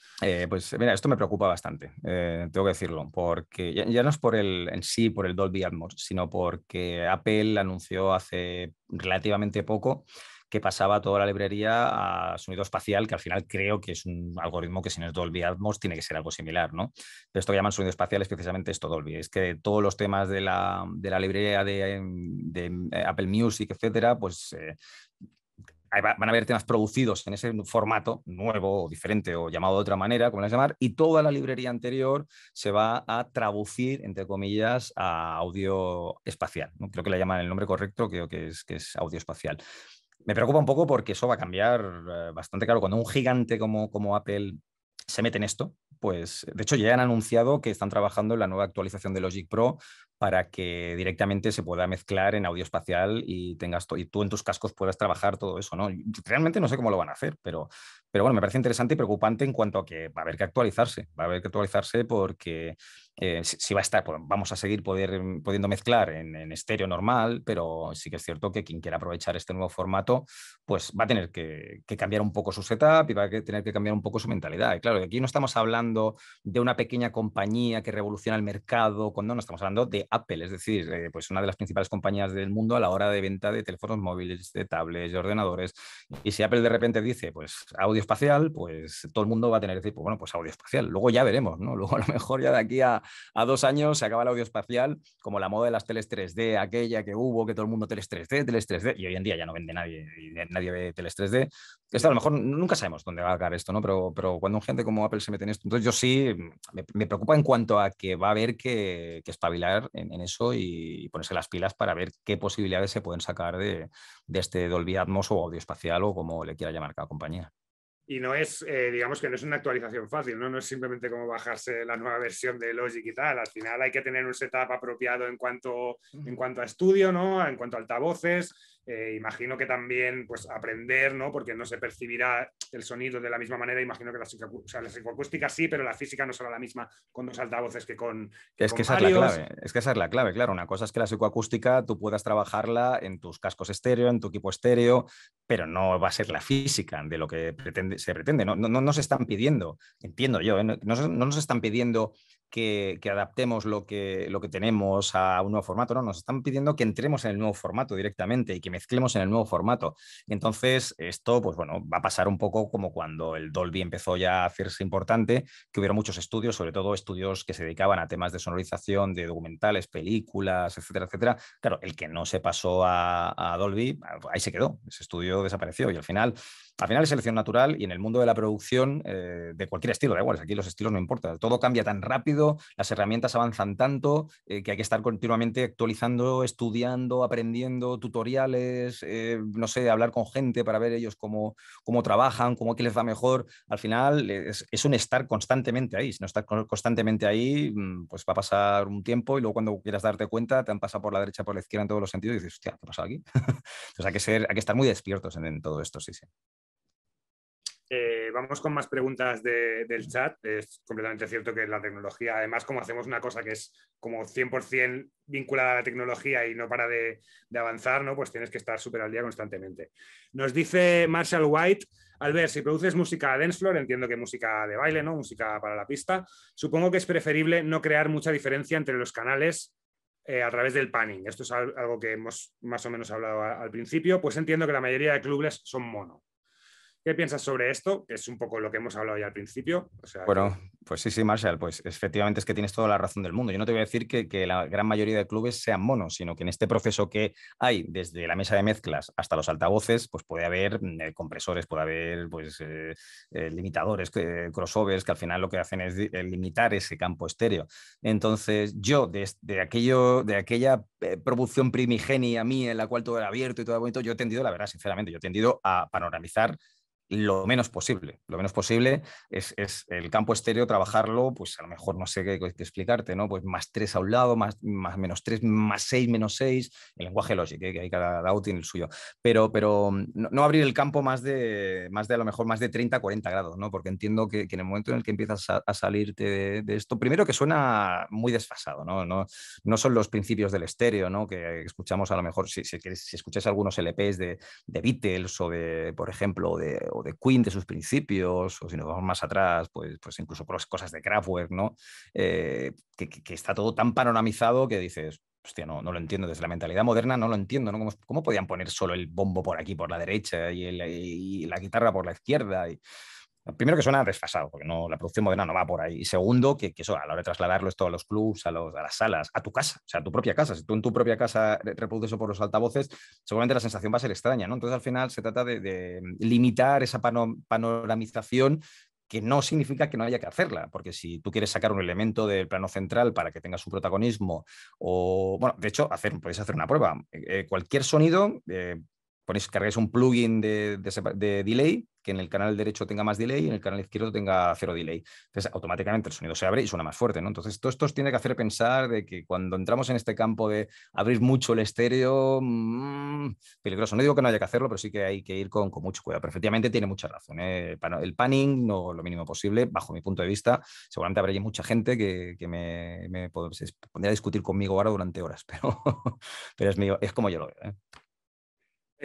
pues mira, esto me preocupa bastante, tengo que decirlo, porque ya, no es por el en sí, por el Dolby Atmos, sino porque Apple anunció hace relativamente poco que pasaba toda la librería a sonido espacial, que al final creo que es un algoritmo que si no es Dolby Atmos tiene que ser algo similar, ¿no? Pero esto que llaman sonido espacial es precisamente esto, Dolby. Es que todos los temas de la, librería de, eh, Apple Music, etcétera, pues eh, van a haber temas producidos en ese formato nuevo o diferente o llamado de otra manera, como les llamar, y toda la librería anterior se va a traducir, entre comillas, a audio espacial. Creo que le llaman el nombre correcto, creo que es, que es audio espacial. Me preocupa un poco porque eso va a cambiar eh, bastante claro. Cuando un gigante como, como Apple se mete en esto, pues de hecho ya han anunciado que están trabajando en la nueva actualización de Logic Pro para que directamente se pueda mezclar en audio espacial y tengas y tú en tus cascos puedas trabajar todo eso, ¿no? Realmente no sé cómo lo van a hacer, pero, pero bueno, me parece interesante y preocupante en cuanto a que va a haber que actualizarse, va a haber que actualizarse porque eh, si, va a estar, pues, vamos a seguir poder, mm, pudiendo mezclar en, estéreo normal, pero sí que es cierto que quien quiera aprovechar este nuevo formato, pues va a tener que, cambiar un poco su setup y va a tener que cambiar un poco su mentalidad. Y claro, aquí no estamos hablando de una pequeña compañía que revoluciona el mercado, cuando no, estamos hablando de Apple, es decir, eh, pues una de las principales compañías del mundo a la hora de venta de teléfonos móviles, de tablets, de ordenadores. Y si Apple de repente dice, pues audio espacial, pues todo el mundo va a tener que decir, pues bueno, pues audio espacial. Luego ya veremos, ¿no? Luego a lo mejor ya de aquí a a, dos años se acaba el audio espacial, como la moda de las teles 3D, aquella que hubo, que todo el mundo teles 3D, teles 3D, y hoy en día ya no vende nadie, nadie ve teles 3D. Esto a lo mejor nunca sabemos dónde va a acabar esto, ¿no? Pero, pero cuando un gente como Apple se mete en esto, entonces yo sí me, preocupa en cuanto a que va a haber que, espabilar en, eso y, ponerse las pilas para ver qué posibilidades se pueden sacar de, de este Dolby Atmos o audio espacial o como le quiera llamar cada compañía y no es, eh, digamos que no es una actualización fácil, ¿no? no es simplemente como bajarse la nueva versión de Logic y tal. Al final hay que tener un setup apropiado en cuanto, en cuanto a estudio, ¿no? en cuanto a altavoces, eh, imagino que también pues, aprender, ¿no? porque no se percibirá el sonido de la misma manera. Imagino que la, psicoacústica sí, pero la física no será la misma con dos altavoces que con. es que esa es la clave. Es que esa es la clave, claro. Una cosa es que la psicoacústica tú puedas trabajarla en tus cascos estéreo, en tu equipo estéreo, pero no va a ser la física de lo que se pretende. No, no, nos están pidiendo, entiendo yo, ¿eh? no, no nos están pidiendo que, adaptemos lo que, lo que tenemos a un nuevo formato, ¿no? Nos están pidiendo que entremos en el nuevo formato directamente y que mezclemos en el nuevo formato. Entonces, esto, pues bueno, va a pasar un poco como cuando el Dolby empezó ya a hacerse importante, que hubiera muchos estudios, sobre todo estudios que se dedicaban a temas de sonorización, de documentales, películas, etcétera, etcétera. Claro, el que no se pasó a, a Dolby, ahí se quedó, ese estudio desapareció y al final al final es selección natural y en el mundo de la producción eh, de cualquier estilo, da igual, aquí los estilos no importan. Todo cambia tan rápido, las herramientas avanzan tanto eh, que hay que estar continuamente actualizando, estudiando, aprendiendo, tutoriales, eh, no sé, hablar con gente para ver ellos cómo, cómo trabajan, cómo qué les va mejor. Al final es, un estar constantemente ahí. Si no estás constantemente ahí, mm, pues va a pasar un tiempo y luego cuando quieras darte cuenta te han pasado por la derecha, por la izquierda en todos los sentidos y dices, hostia, ¿qué pasa aquí? Entonces hay que, ser, que estar muy despiertos en todo esto, sí, sí. Eh, vamos con más preguntas del chat. Es completamente cierto que la tecnología, además, como hacemos una cosa que es como 100% vinculada a la tecnología y no para de, avanzar, ¿no? pues tienes que estar súper al día constantemente. Nos dice Marshall White, al ver si produces música dance floor, entiendo que música de baile, ¿no? música para la pista, supongo que es preferible no crear mucha diferencia entre los canales eh, a través del panning. Esto es algo que hemos más o menos hablado al principio, pues entiendo que la mayoría de clubes son mono. ¿Qué piensas sobre esto? Que es un poco lo que hemos hablado ya al principio. bueno, pues sí, sí, Marshall, pues efectivamente es que tienes toda la razón del mundo. Yo no te voy a decir que, la gran mayoría de clubes sean monos, sino que en este proceso que hay desde la mesa de mezclas hasta los altavoces, pues puede haber mm, eh, compresores, puede haber pues, eh, eh, limitadores, crossovers, que al final lo que hacen es limitar ese campo estéreo. Entonces, yo de, aquello, de aquella producción primigenia mía en la cual todo era abierto y todo era bonito, yo he tendido, la verdad, sinceramente, yo he tendido a panoramizar lo menos posible. Lo menos posible es, el campo estéreo, trabajarlo, pues a lo mejor no sé qué, explicarte, ¿no? Pues más tres a un lado, más, más menos tres, más seis, menos seis, el lenguaje lógico, ¿eh? que hay cada DAO tiene el suyo. Pero, pero mm, no, abrir el campo más de, más de a lo mejor más de 30, 40 grados, ¿no? Porque entiendo que, en el momento en el que empiezas a, salirte de, esto, primero que suena muy desfasado, ¿no? No, son los principios del estéreo, ¿no? Que escuchamos a lo mejor, si, si, escuchas algunos LPs de, de Beatles o de, por ejemplo, de de Queen de sus principios, o si nos vamos más atrás, pues, pues incluso cosas de Kraftwerk, ¿no? Eh, que, está todo tan panoramizado que dices, hostia, no, no lo entiendo desde la mentalidad moderna, no lo entiendo, ¿no? ¿Cómo, podían poner solo el bombo por aquí, por la derecha, y, y la guitarra por la izquierda? Y, Primero que suena desfasado, porque no, la producción moderna no va por ahí. Y segundo, que, eso a la hora de trasladarlo esto a los clubs, a, los, las salas, a tu casa, o sea, a tu propia casa. Si tú en tu propia casa reproduces eso por los altavoces, seguramente la sensación va a ser extraña, ¿no? Entonces al final se trata de, limitar esa panoramización que no significa que no haya que hacerla, porque si tú quieres sacar un elemento del plano central para que tenga su protagonismo, o bueno, de hecho, hacer, podéis hacer una prueba. Eh, eh, cualquier sonido, eh, ponéis, un plugin de, delay, que en el canal derecho tenga más delay y en el canal izquierdo tenga cero delay. Entonces, automáticamente el sonido se abre y suena más fuerte, Entonces, todo esto os tiene que hacer pensar de que cuando entramos en este campo de abrir mucho el estéreo, mm, peligroso. No digo que no haya que hacerlo, pero sí que hay que ir con, mucho cuidado. Perfectamente tiene mucha razón. ¿eh? El panning, lo mínimo posible, bajo mi punto de vista. Seguramente habrá mucha gente que, me, pondría a discutir conmigo ahora durante horas, pero, es, es como yo lo veo. ¿eh?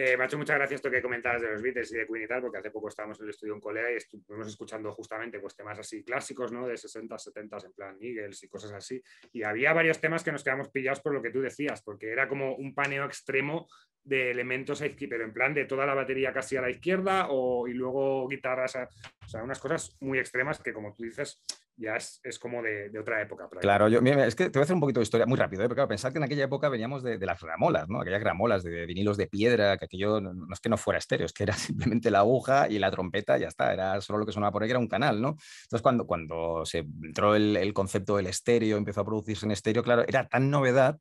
Eh, muchas gracias lo que comentabas de los Beatles y de Queen y tal, porque hace poco estábamos en el estudio en colega y estuvimos escuchando justamente pues, temas así clásicos, ¿no? De 60, 70, en plan Eagles y cosas así. Y había varios temas que nos quedamos pillados por lo que tú decías, porque era como un paneo extremo de elementos, pero en plan de toda la batería casi a la izquierda o, y luego guitarras, o sea, unas cosas muy extremas que como tú dices, ya es, como de, otra época. Claro, yo, es que te voy a hacer un poquito de historia muy rápido, ¿eh? porque claro, pensad que en aquella época veníamos de, las gramolas, ¿no? Aquellas gramolas de vinilos de piedra, que aquello no, es que no fuera estéreo, es que era simplemente la aguja y la trompeta, ya está, era solo lo que sonaba por ahí, era un canal, ¿no? Entonces, cuando, cuando se entró el, el concepto del estéreo, empezó a producirse en estéreo, claro, era tan novedad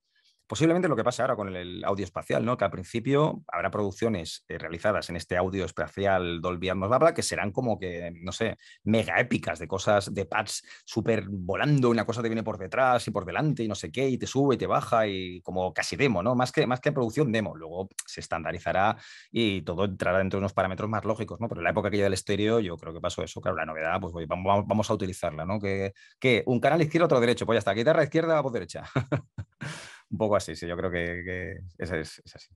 Posiblemente lo que pasa ahora con el audio espacial, ¿no? Que al principio habrá producciones eh, realizadas en este audio espacial Dolby Atmos, que serán como que, no sé, mega épicas de cosas, de pads super volando, una cosa te viene por detrás y por delante y no sé qué, y te sube y te baja y como casi demo, ¿no? Más que, más que producción demo. Luego se estandarizará y todo entrará dentro de unos parámetros más lógicos, ¿no? Pero en la época aquella del estéreo yo creo que pasó eso. Claro, la novedad, pues vamos, a utilizarla, ¿no? Que, un canal izquierdo, otro derecho, pues ya está, guitarra izquierda, voz derecha. un poco así, sí, yo creo que, que es, así.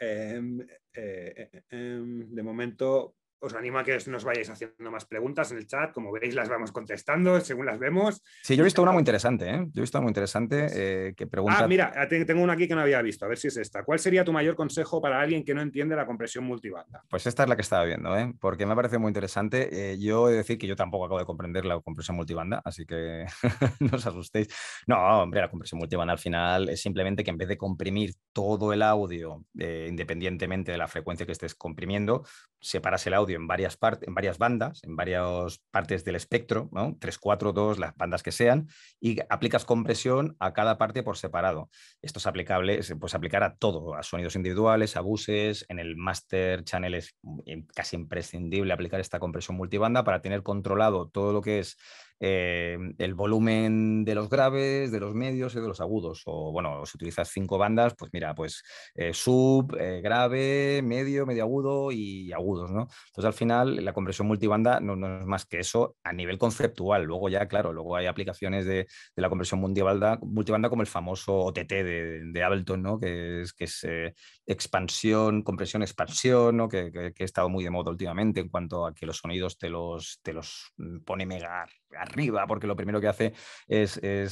Em, eh, eh, eh, em, de momento, os animo a que nos vayáis haciendo más preguntas en el chat. Como veis, las vamos contestando según las vemos. Sí, yo he visto una muy interesante, ¿eh? Yo he visto una muy interesante ah, eh, que pregunta. Ah, mira, tengo una aquí que no había visto, a ver si es esta. ¿Cuál sería tu mayor consejo para alguien que no entiende la compresión multibanda? Pues esta es la que estaba viendo, ¿eh? Porque me parece muy interesante. Eh, yo he de decir que yo tampoco acabo de comprender la compresión multibanda, así que no os asustéis. No, hombre, la compresión multibanda al final es simplemente que en vez de comprimir todo el audio, eh, independientemente de la frecuencia que estés comprimiendo, separas el audio en varias, en varias bandas, en varias partes del espectro, ¿no? 3, 4, 2, las bandas que sean, y aplicas compresión a cada parte por separado. Esto es aplicable, se puede aplicar a todo, a sonidos individuales, a buses, en el master channel es mm, casi imprescindible aplicar esta compresión multibanda para tener controlado todo lo que es Em, el volumen de los graves, de los medios y de los agudos. O bueno, si utilizas cinco bandas, pues mira, pues eh, sub, eh, grave, medio, medio agudo y agudos, ¿no? Entonces al final la compresión multibanda no, es más que eso a nivel conceptual. Luego ya, claro, luego hay aplicaciones de, la compresión multibanda, multibanda como el famoso OTT de, Ableton, ¿no? Que es, eh, expansión, compresión, expansión, Que, que, he estado muy de moda últimamente en cuanto a que los sonidos te los, te los mm, pone mega arriba, porque lo primero que hace es, eh,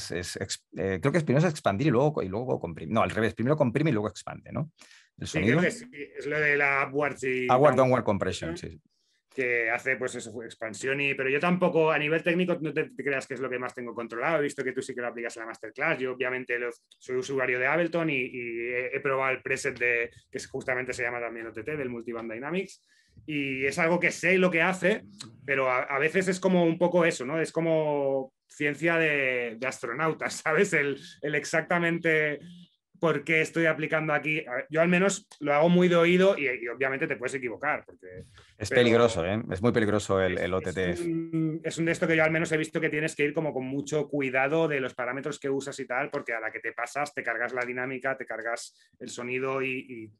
creo que primero es expandir y luego, y luego comprimir. No, al revés, primero comprime y luego expande, ¿no? El sonido. es, lo de la upward ah, Upward downward compression, Que hace pues eso, expansión y... Pero yo tampoco, a nivel técnico, no te creas que es lo que más tengo controlado. He visto que tú sí que lo aplicas en la masterclass. Yo obviamente soy usuario de Ableton y, he, he, probado el preset de, que justamente se llama también OTT, del Multiband Dynamics y es algo que sé lo que hace, pero a, veces es como un poco eso, ¿no? Es como ciencia de, astronautas, ¿sabes? El, exactamente por qué estoy aplicando aquí. yo al menos lo hago muy de oído y, obviamente te puedes equivocar. es peligroso, ¿eh? Es muy peligroso el, OTT. Es un, de esto que yo al menos he visto que tienes que ir como con mucho cuidado de los parámetros que usas y tal, porque a la que te pasas te cargas la dinámica, te cargas el sonido y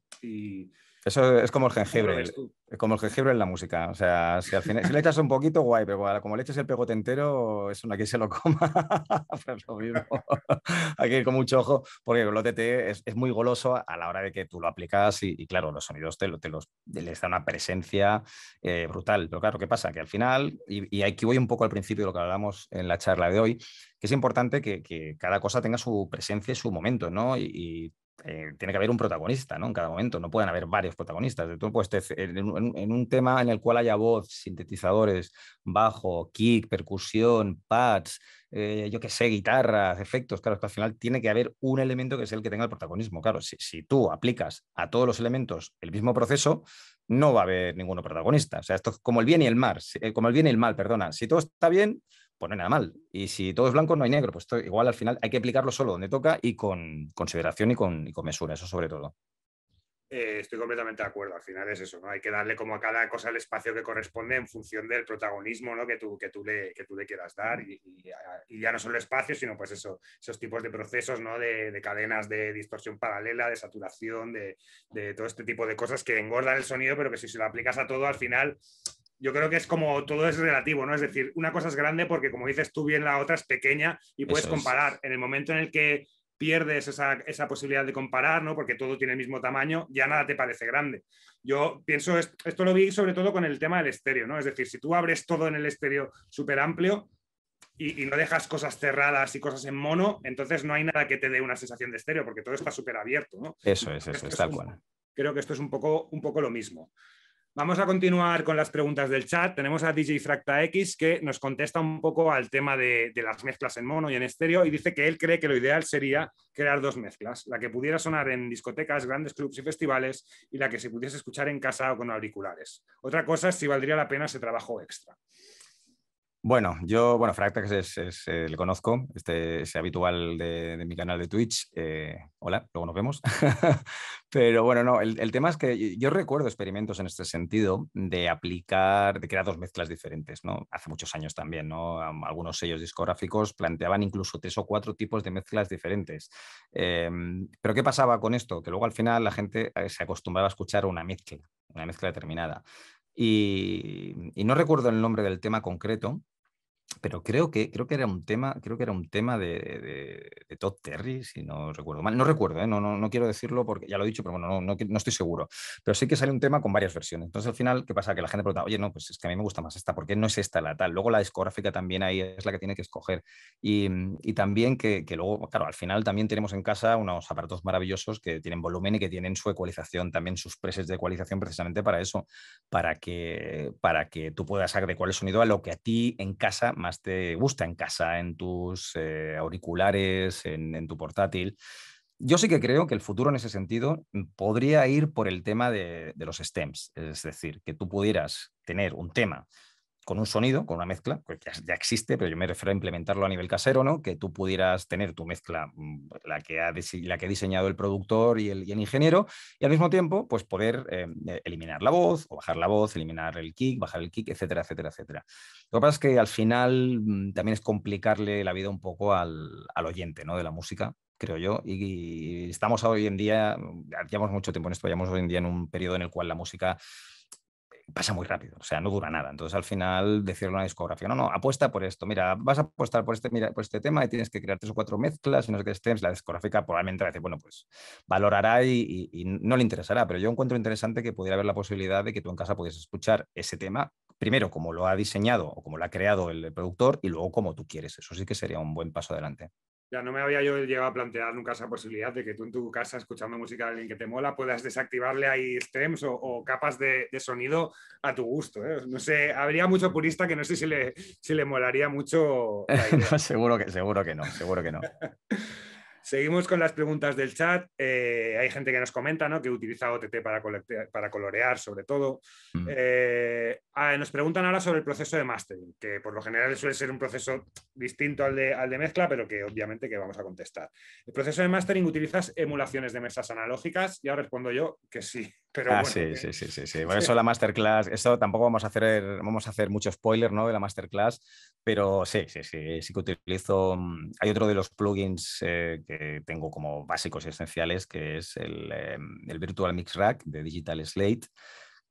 eso es como el jengibre. Es como el jengibre en la música. O sea, si, al le echas un poquito, guay, pero como le echas el pegote entero, es una que se lo coma. Pues aquí Hay que con mucho ojo, porque el OTT es, muy goloso a la hora de que tú lo aplicas y, claro, los sonidos te, los, les da una presencia eh, brutal. Pero claro, ¿qué pasa? Que al final, y, aquí voy un poco al principio de lo que hablamos en la charla de hoy, que es importante que, cada cosa tenga su presencia y su momento, ¿no? y, eh, tiene que haber un protagonista, ¿no? En cada momento, no pueden haber varios protagonistas. Tú pues, en, un, en, un tema en el cual haya voz, sintetizadores, bajo, kick, percusión, pads, eh, yo qué sé, guitarras, efectos, claro, al final tiene que haber un elemento que es el que tenga el protagonismo. Claro, si, si tú aplicas a todos los elementos el mismo proceso, no va a haber ninguno protagonista. O sea, esto es como el bien y el mal, eh, como el bien y el mal, perdona. Si todo está bien, pues no nada mal. Y si todo es blanco, no hay negro. Pues igual al final hay que aplicarlo solo donde toca y con consideración y con, con mesura, eso sobre todo. Eh, estoy completamente de acuerdo. Al final es eso, ¿no? Hay que darle como a cada cosa el espacio que corresponde en función del protagonismo, ¿no? Que tú, que tú, le, que tú le quieras dar. Y, ah, ya no solo espacio, sino pues eso, esos tipos de procesos, ¿no? De, cadenas de distorsión paralela, de saturación, de, de, todo este tipo de cosas que engordan el sonido, pero que si se lo aplicas a todo, al final yo creo que es como todo es relativo, ¿no? Es decir, una cosa es grande porque, como dices tú bien, la otra es pequeña y puedes comparar. En el momento en el que pierdes esa, esa, posibilidad de comparar, ¿no? Porque todo tiene el mismo tamaño, ya nada te parece grande. Yo pienso, esto lo vi sobre todo con el tema del estéreo, ¿no? Es decir, si tú abres todo en el estéreo súper amplio, y, no dejas cosas cerradas y cosas en mono, entonces no hay nada que te dé una sensación de estéreo, porque todo está súper abierto, ¿no? Eso es, eso, es, tal Creo que esto es un poco, un poco lo mismo. Vamos a continuar con las preguntas del chat. Tenemos a DJ Fracta X que nos contesta un poco al tema de, las mezclas en mono y en estéreo y dice que él cree que lo ideal sería crear dos mezclas, la que pudiera sonar en discotecas, grandes clubs y festivales y la que se pudiese escuchar en casa o con auriculares. Otra cosa es si valdría la pena ese trabajo extra. Bueno, yo, bueno, Fractax es, eh, le conozco, este es habitual de, mi canal de Twitch. Eh, hola, luego nos vemos. Pero bueno, no, el, tema es que yo recuerdo experimentos en este sentido de aplicar, de crear dos mezclas diferentes, ¿no? Hace muchos años también, ¿no? Algunos sellos discográficos planteaban incluso tres o cuatro tipos de mezclas diferentes. Em, pero ¿qué pasaba con esto? Que luego al final la gente eh, se acostumbraba a escuchar una mezcla, una mezcla determinada. Y, y, no recuerdo el nombre del tema concreto, pero creo que, creo que era un tema, creo que era un tema de, Todd Terry, si no recuerdo mal. No recuerdo, ¿eh? no, no, quiero decirlo porque ya lo he dicho, pero bueno, no, no, estoy seguro. Pero sí que sale un tema con varias versiones. Entonces, al final, ¿qué pasa? Que la gente pregunta, oye, no, pues es que a mí me gusta más esta, porque no es esta la tal? Luego la discográfica también ahí es la que tiene que escoger. Y, mm, también que, luego, claro, al final también tenemos en casa unos aparatos maravillosos que tienen volumen y que tienen su ecualización, también sus preses de ecualización precisamente para eso, para que, para que tú puedas agregar el sonido a lo que a ti en casa más te gusta en casa, en tus eh, auriculares, en, tu portátil. Yo sí que creo que el futuro en ese sentido mm, podría ir por el tema de, los STEMs, es decir, que tú pudieras tener un tema con un sonido, con una mezcla, que ya, existe, pero yo me refiero a implementarlo a nivel casero, ¿no? Que tú pudieras tener tu mezcla, mm, la que ha, la que ha diseñado el productor y el, ingeniero, y al mismo tiempo, pues poder eh, eliminar la voz, o bajar la voz, eliminar el kick, bajar el kick, etcétera, etcétera, etcétera. Lo que pasa es que al final mm, también es complicarle la vida un poco al, oyente, ¿no? De la música, creo yo, y, y estamos hoy en día, llevamos mucho tiempo en esto, llevamos hoy en día en un periodo en el cual la música pasa muy rápido, o sea, no dura nada. Entonces, al final, decirle a una discografía, no, no, apuesta por esto, mira, vas a apostar por este, mira, por este tema y tienes que crear tres o cuatro mezclas y no sé qué estés, la discográfica probablemente va a decir, bueno, pues valorará y, y, no le interesará, pero yo encuentro interesante que pudiera haber la posibilidad de que tú en casa pudieses escuchar ese tema, primero como lo ha diseñado o como lo ha creado el productor y luego como tú quieres. Eso sí que sería un buen paso adelante. Ya no me había yo llegado a plantear nunca esa posibilidad de que tú en tu casa, escuchando música de alguien que te mola, puedas desactivarle ahí streams o, capas de, sonido a tu gusto. ¿eh? No sé, habría mucho purista que no sé si le, si le molaría mucho. seguro, que, seguro que no, seguro que no. Seguimos con las preguntas del chat. Eh, hay gente que nos comenta ¿no? que utiliza OTT para, colorear, sobre todo. Mm. Eh, ah, nos preguntan ahora sobre el proceso de mastering, que por lo general suele ser un proceso distinto al de, mezcla, pero que obviamente que vamos a contestar. El proceso de mastering utilizas emulaciones de mesas analógicas. Ya respondo yo que sí. ah, sí, sí, sí, sí, sí, Bueno, eso la masterclass, eso tampoco vamos a hacer, vamos a hacer mucho spoiler ¿no? de la masterclass, pero sí, sí, sí, sí que utilizo. Mm, hay otro de los plugins eh, que tengo como básicos y esenciales, que es el, em, el Virtual Mix Rack de Digital Slate,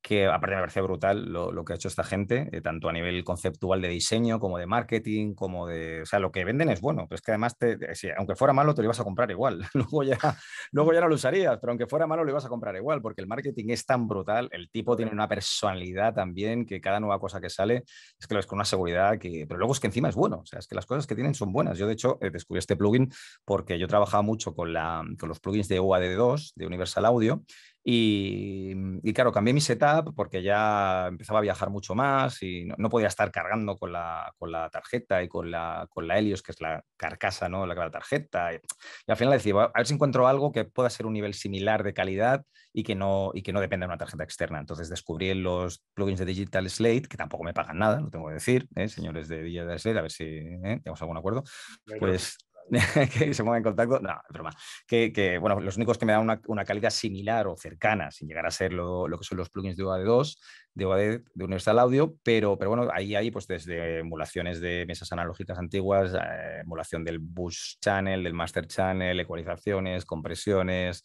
que aparte me parece brutal lo, que ha hecho esta gente, eh, tanto a nivel conceptual de diseño como de marketing, como de... O sea, lo que venden es bueno, pero es que además, eh, aunque fuera malo, te lo ibas a comprar igual. luego, ya, luego ya no lo usarías, pero aunque fuera malo, lo ibas a comprar igual, porque el marketing es tan brutal, el tipo tiene una personalidad también, que cada nueva cosa que sale, es que lo ves con una seguridad que... Pero luego es que encima es bueno, o sea, es que las cosas que tienen son buenas. Yo, de hecho, eh, descubrí este plugin porque yo trabajaba mucho con, con los plugins de UAD2, de Universal Audio, y, claro, cambié mi setup porque ya empezaba a viajar mucho más y no, podía estar cargando con la, con la, tarjeta y con la, con la Helios, que es la carcasa, ¿no? La, la tarjeta. Y, al final decía, a ver si encuentro algo que pueda ser un nivel similar de calidad y que no, y que no dependa de una tarjeta externa. Entonces descubrí los plugins de Digital Slate, que tampoco me pagan nada, lo tengo que decir, ¿eh? señores de Digital Slate, a ver si ¿eh? tenemos algún acuerdo. Pues que se ponga en contacto, no, broma, que, bueno, los únicos que me dan una, calidad similar o cercana, sin llegar a ser lo, que son los plugins de UAD2, de UAD, de Universal Audio, pero, pero bueno, ahí hay pues desde emulaciones de mesas analógicas antiguas, eh, emulación del Bush Channel, del Master Channel, ecualizaciones, compresiones,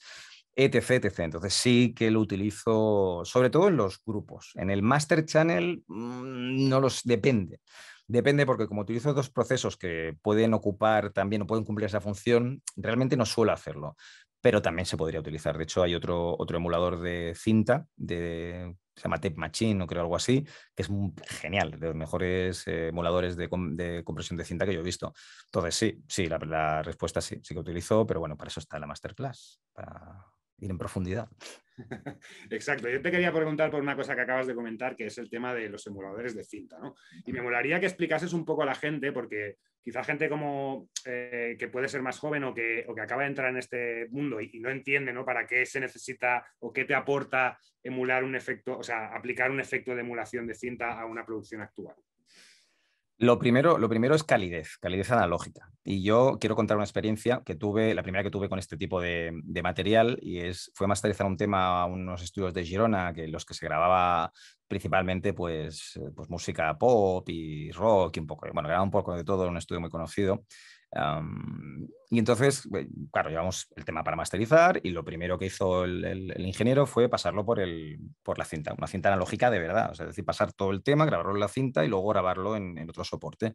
etc, etc. Entonces sí que lo utilizo, sobre todo en los grupos. En el Master Channel mm, no los depende. Depende porque como utilizo dos procesos que pueden ocupar también o pueden cumplir esa función, realmente no suelo hacerlo, pero también se podría utilizar. De hecho, hay otro, otro emulador de cinta, de, se llama Tape Machine o creo algo así, que es genial, de los mejores eh, emuladores de, de, compresión de cinta que yo he visto. Entonces, sí, sí, la, respuesta sí, sí que utilizo, pero bueno, para eso está la masterclass, para ir en profundidad. Exacto. Yo te quería preguntar por una cosa que acabas de comentar, que es el tema de los emuladores de cinta, ¿no? Y me molaría que explicases un poco a la gente, porque quizá gente como eh, que puede ser más joven o que, acaba de entrar en este mundo y, y, no entiende, ¿no? Para qué se necesita o qué te aporta emular un efecto, o sea, aplicar un efecto de emulación de cinta a una producción actual. Lo primero, lo primero es calidez, calidez analógica. Y yo quiero contar una experiencia que tuve, la primera que tuve con este tipo de, material, y es, fue masterizar un tema a unos estudios de Girona, que los que se grababa principalmente pues, eh, pues música pop y rock y un poco, bueno, grababa un poco de todo, un estudio muy conocido y entonces, eh, claro, llevamos el tema para masterizar y lo primero que hizo el, ingeniero fue pasarlo por, la cinta, una cinta analógica de verdad, es decir, pasar todo el tema, grabarlo en la cinta y luego grabarlo en otro soporte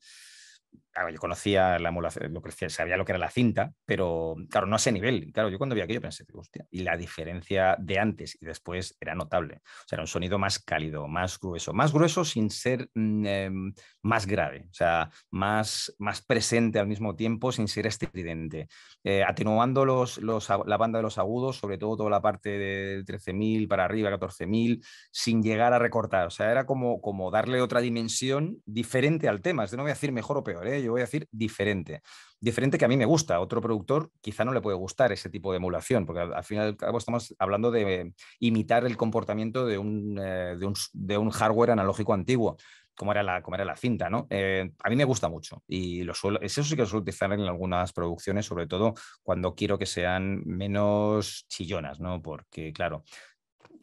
yo conocía la emulación, lo que, sabía lo que era la cinta, pero claro, no a ese nivel. Claro, yo cuando vi aquello pensé, hostia, y la diferencia de antes y después era notable. O sea, era un sonido más cálido, más grueso, más grueso sin ser mm, em, más grave, o sea, más, más presente al mismo tiempo sin ser estridente, eh, atenuando los, la banda de los agudos, sobre todo toda la parte de 13.000 para arriba, 14.000, sin llegar a recortar. O sea, era como, como darle otra dimensión diferente al tema. Es de no voy a decir mejor o peor ¿eh? yo voy a decir diferente. Diferente que a mí me gusta, otro productor quizá no le puede gustar ese tipo de emulación, porque al, final cabo estamos hablando de imitar el comportamiento de un, eh, de un, hardware analógico antiguo como era la, la cinta, ¿no? Eh, a mí me gusta mucho y lo suelo, eso sí que lo suelo utilizar en algunas producciones, sobre todo cuando quiero que sean menos chillonas, ¿no? Porque, claro,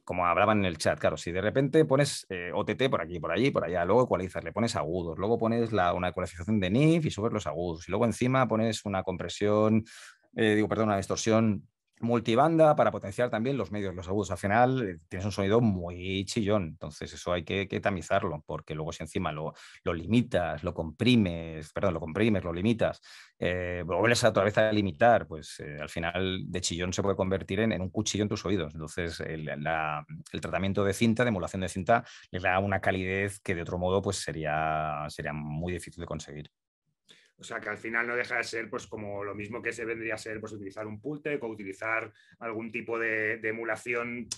como hablaban en el chat, claro, si de repente pones eh, OTT por aquí, por allí, por allá, luego ecualizas, le pones agudos, luego pones la, una ecualización de NIF y subes los agudos, y luego encima pones una compresión, eh, digo, perdón, una distorsión multibanda para potenciar también los medios, los agudos. Al final eh, tienes un sonido muy chillón, entonces eso hay que, tamizarlo, porque luego si encima lo, limitas, lo comprimes, perdón, lo comprimes, lo limitas, eh, vuelves a otra vez a limitar, pues eh, al final de chillón se puede convertir en, un cuchillo en tus oídos. Entonces el, el, tratamiento de cinta, de emulación de cinta, le da una calidez que de otro modo pues sería, sería muy difícil de conseguir. O sea que al final no deja de ser pues como lo mismo que se vendría a ser pues utilizar un pulte o utilizar algún tipo de, emulación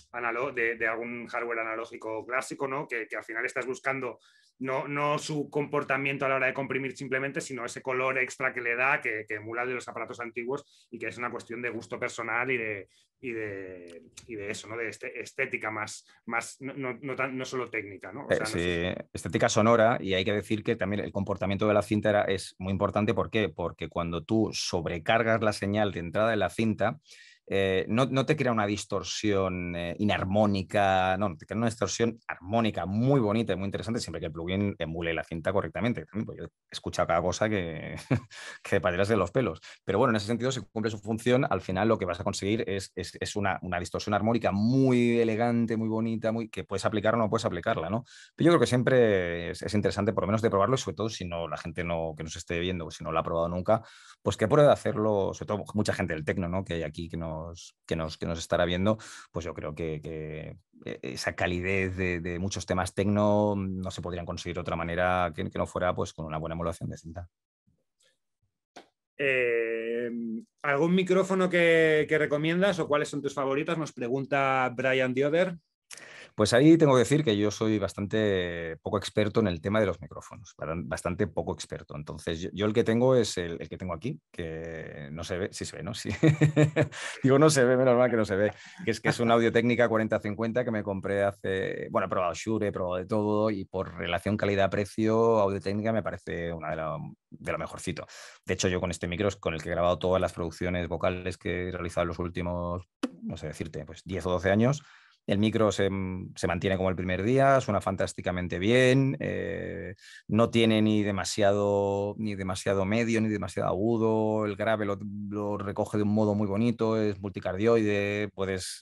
de, de, algún hardware analógico clásico, ¿no? Que, que al final estás buscando no, no su comportamiento a la hora de comprimir simplemente, sino ese color extra que le da, que, emula de los aparatos antiguos y que es una cuestión de gusto personal y de, y de, eso, De este, estética más, más no, solo técnica, ¿no? Eh, estética sonora y hay que decir que también el comportamiento de la cinta es muy importante, ¿por qué? Porque cuando tú sobrecargas la señal de entrada de la cinta, eh, no, te crea una distorsión eh, inarmónica, no, te crea una distorsión armónica muy bonita y muy interesante, siempre que el plugin emule la cinta correctamente. También, yo he escuchado cada cosa que, que de los pelos. Pero bueno, en ese sentido, si cumple su función, al final lo que vas a conseguir es, una, distorsión armónica muy elegante, muy bonita, muy, que puedes aplicar o no puedes aplicarla, ¿no? Pero yo creo que siempre es, interesante, por lo menos, de probarlo, y sobre todo si no la gente no, que nos esté viendo, si no lo ha probado nunca, pues que pruebe hacerlo, sobre todo mucha gente del tecno, ¿no? Que hay aquí que no que nos, que nos estará viendo, pues yo creo que, eh, esa calidez de, muchos temas tecno no se podrían conseguir de otra manera que, no fuera pues, con una buena emulación de cinta. Em, ¿Algún micrófono que, que, recomiendas o cuáles son tus favoritas? Nos pregunta Brian Dioder. Pues ahí tengo que decir que yo soy bastante poco experto en el tema de los micrófonos, bastante poco experto. Entonces, yo, el que tengo es el, que tengo aquí, que no se ve, si se ve, ¿no? Sí. Digo, no se ve, menos mal que no se ve, que es que es una audio técnica 4050 que me compré hace, bueno, he probado Shure, he probado de todo y por relación calidad-precio, audio técnica me parece una de, la, de mejorcito. De hecho, yo con este micro con el que he grabado todas las producciones vocales que he realizado en los últimos, no sé decirte, pues 10 o 12 años el micro mm, se, mantiene como el primer día, suena fantásticamente bien, eh, no tiene ni demasiado, ni demasiado medio, ni demasiado agudo, el grave lo, recoge de un modo muy bonito, es multicardioide, puedes,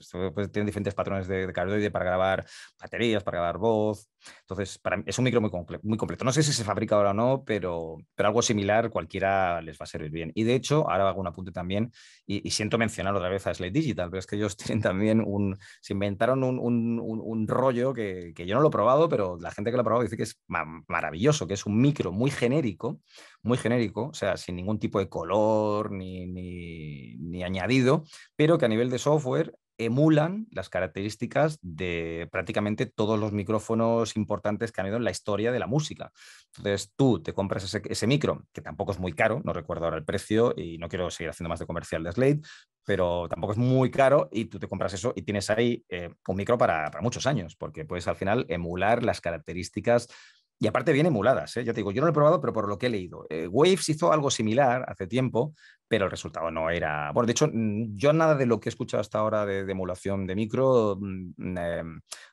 tiene diferentes patrones de cardioide para grabar baterías, para grabar voz, entonces, para es un micro muy, completo. No sé si se fabrica ahora o no, pero, algo similar cualquiera les va a servir bien. Y de hecho, ahora hago un apunte también, y, siento mencionar otra vez a Slate Digital, pero es que ellos tienen también un, se inventaron un, rollo que, yo no lo he probado, pero la gente que lo ha probado dice que es maravilloso, que es un micro muy genérico, muy genérico, o sea, sin ningún tipo de color ni añadido, pero que a nivel de software emulan las características de prácticamente todos los micrófonos importantes que han ido en la historia de la música. Entonces tú te compras ese, micro, que tampoco es muy caro, no recuerdo ahora el precio y no quiero seguir haciendo más de comercial de Slate, pero tampoco es muy caro y tú te compras eso y tienes ahí eh, un micro para, muchos años, porque puedes al final emular las características y aparte bien emuladas, ¿eh? ya te digo, yo no lo he probado, pero por lo que he leído. Eh, Waves hizo algo similar hace tiempo, pero el resultado no era. Bueno, de hecho, mm, yo nada de lo que he escuchado hasta ahora de, emulación de micro mm, eh,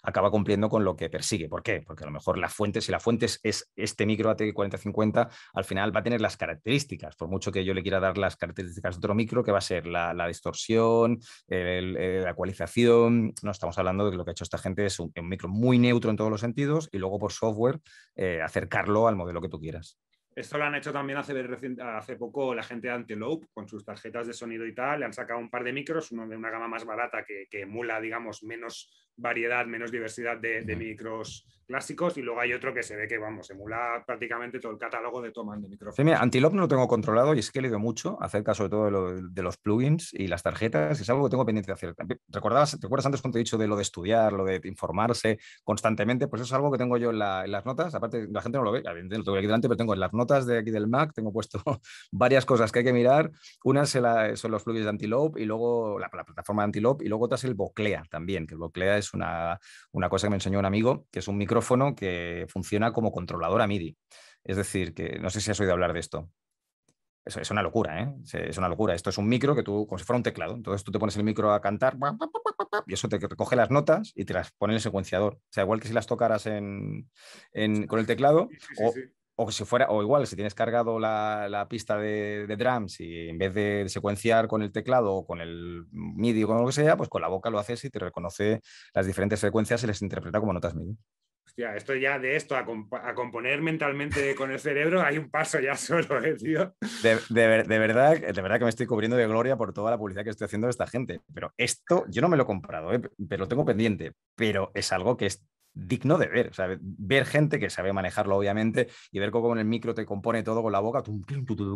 acaba cumpliendo con lo que persigue. ¿Por qué? Porque a lo mejor la fuente, si la fuente es, este micro AT4050, al final va a tener las características, por mucho que yo le quiera dar las características de otro micro, que va a ser la, distorsión, eh, la ecualización. No estamos hablando de que lo que ha hecho esta gente es un, micro muy neutro en todos los sentidos y luego por software eh, acercarlo al modelo que tú quieras. Esto lo han hecho también hace, poco la gente de Antelope con sus tarjetas de sonido y tal. Le han sacado un par de micros, uno de una gama más barata que, que emula, digamos, menos variedad, menos diversidad de, de, micros clásicos y luego hay otro que se ve que, vamos, emula prácticamente todo el catálogo de Toman de micrófonos. Antilope no lo tengo controlado y es que he leído mucho acerca sobre todo de, los plugins y las tarjetas, es algo que tengo pendiente de hacer. ¿Recordabas, ¿Te acuerdas antes cuando te he dicho de lo de estudiar, lo de informarse constantemente? Pues eso es algo que tengo yo en, las notas, aparte la gente no lo ve, lo tengo aquí delante, pero tengo en las notas de aquí del Mac, tengo puesto varias cosas que hay que mirar. Una son los plugins de Antilope y luego la, plataforma de Antilope y luego otra es el Boclea también, que el Boclea es es una, cosa que me enseñó un amigo, que es un micrófono que funciona como controlador a MIDI. Es decir, que no sé si has oído hablar de esto. es una locura, ¿eh? Es una locura. Esto es un micro que tú, como si fuera un teclado. Entonces tú te pones el micro a cantar y eso te recoge las notas y te las pone en el secuenciador. O sea, igual que si las tocaras con el teclado o si fuera, o igual, si tienes cargado la, pista de, drums y en vez de secuenciar con el teclado o con el MIDI o con lo que sea, pues con la boca lo haces y te reconoce las diferentes secuencias y les interpreta como notas MIDI. Hostia, esto ya de esto a, componer mentalmente con el cerebro hay un paso ya solo, ¿eh, tío? De, verdad, de verdad que me estoy cubriendo de gloria por toda la publicidad que estoy haciendo de esta gente. Pero esto yo no me lo he comprado, eh, pero lo tengo pendiente. Pero es algo que es digno de ver. O sea, ver gente que sabe manejarlo, obviamente, y ver cómo con el micro te compone todo con la boca,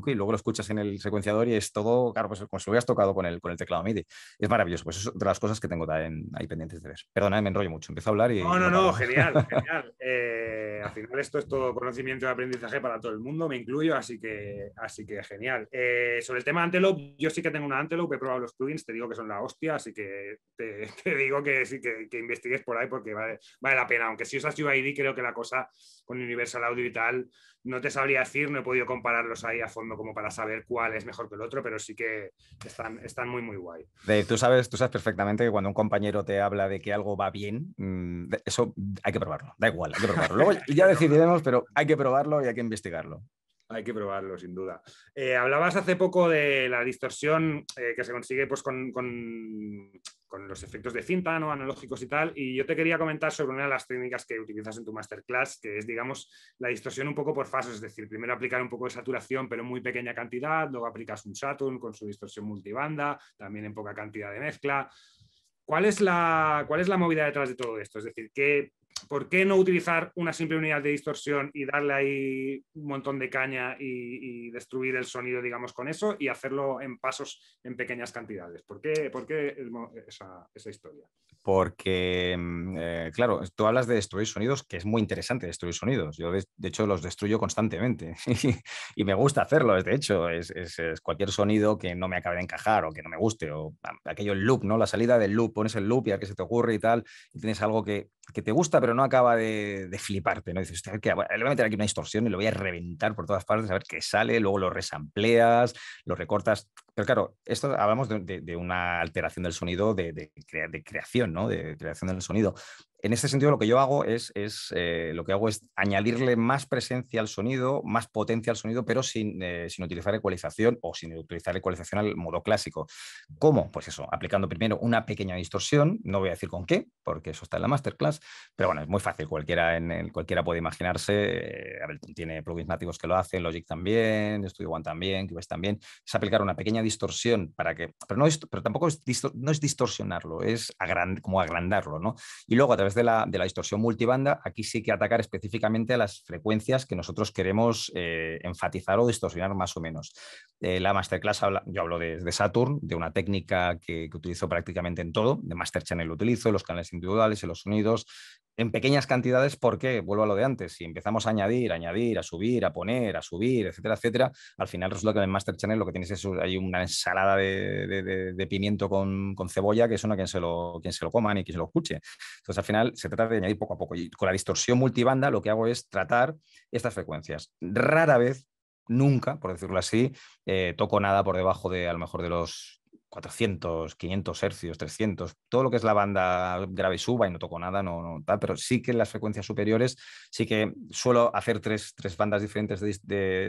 y luego lo escuchas en el secuenciador y es todo, claro, pues como si lo hubieras tocado con el, con el teclado MIDI. Es maravilloso. Pues es de las cosas que tengo también ahí pendientes de ver. Perdona, me enrollo mucho. Empiezo a hablar y. No, no, no, genial, genial. Eh, al final, esto es todo conocimiento y aprendizaje para todo el mundo, me incluyo, así que, así que genial. Eh, sobre el tema Antelope, yo sí que tengo una Antelope, he probado los plugins, te digo que son la hostia, así que te, digo que sí que, investigues por ahí porque vale, vale la pena. Aunque si usas UID, creo que la cosa con Universal Audio y tal, no te sabría decir, no he podido compararlos ahí a fondo como para saber cuál es mejor que el otro, pero sí que están, están muy, muy guay. tú sabes, tú sabes perfectamente que cuando un compañero te habla de que algo va bien, mm, eso hay que probarlo, da igual, hay que probarlo. Luego ya decidiremos, pero hay que probarlo y hay que investigarlo. Hay que probarlo, sin duda. Eh, hablabas hace poco de la distorsión eh, que se consigue pues, con, con los efectos de cinta, ¿no? analógicos y tal. Y yo te quería comentar sobre una de las técnicas que utilizas en tu masterclass, que es, digamos, la distorsión un poco por fases, es decir, primero aplicar un poco de saturación, pero en muy pequeña cantidad, luego aplicas un Saturn con su distorsión multibanda, también en poca cantidad de mezcla. ¿Cuál es la, cuál es la movida detrás de todo esto? Es decir, ¿qué, ¿por qué no utilizar una simple unidad de distorsión y darle ahí un montón de caña y, destruir el sonido, digamos, con eso y hacerlo en pasos en pequeñas cantidades? ¿Por qué, por qué esa, historia? Porque, mm, eh, claro, tú hablas de destruir sonidos, que es muy interesante destruir sonidos. Yo, de, hecho, los destruyo constantemente y me gusta hacerlo. De hecho, es, cualquier sonido que no me acabe de encajar o que no me guste o aquello el loop, ¿no? La salida del loop, pones el loop y a qué se te ocurre y tal, y tienes algo que, que te gusta, pero no acaba de, fliparte, ¿no? Dices, que le voy a meter aquí una distorsión y lo voy a reventar por todas partes, a ver qué sale, luego lo resampleas, lo recortas. Pero claro, esto hablamos de, una alteración del sonido, de, creación, ¿no? De creación del sonido. En este sentido, lo que yo hago es, eh, lo que hago es añadirle más presencia al sonido, más potencia al sonido, pero eh, sin, utilizar ecualización o sin utilizar ecualización al modo clásico. ¿Cómo? Pues eso, aplicando primero una pequeña distorsión, no voy a decir con qué, porque eso está en la masterclass, pero bueno, es muy fácil, cualquiera, en, cualquiera puede imaginarse. Eh, Ableton tiene plugins nativos que lo hacen, Logic también, Studio One también, Cubase también. Es aplicar una pequeña distorsión para que, pero, no pero tampoco es, no es distorsionarlo, es como agrandarlo, ¿no? Y luego a través de la, distorsión multibanda, aquí sí que atacar específicamente a las frecuencias que nosotros queremos eh, enfatizar o distorsionar más o menos. Eh, la masterclass, yo hablo de, Saturn, de una técnica que, que, utilizo prácticamente en todo, de Master Channel lo utilizo, en los canales individuales, en los sonidos, en pequeñas cantidades porque, vuelvo a lo de antes, si empezamos a añadir, a añadir, a subir, a poner, a subir, etcétera, etcétera, al final resulta que en el Master Channel lo que tienes es una ensalada de, pimiento con, cebolla que es una quien se, lo, quien se lo coma ni quien se lo escuche. Entonces al final se trata de añadir poco a poco y con la distorsión multibanda lo que hago es tratar estas frecuencias. Rara vez nunca, por decirlo así, eh, toco nada por debajo de a lo mejor de los 400, 500 hercios, 300, todo lo que es la banda grave suba y no toco nada, no, pero sí que las frecuencias superiores sí que suelo hacer tres, tres bandas diferentes,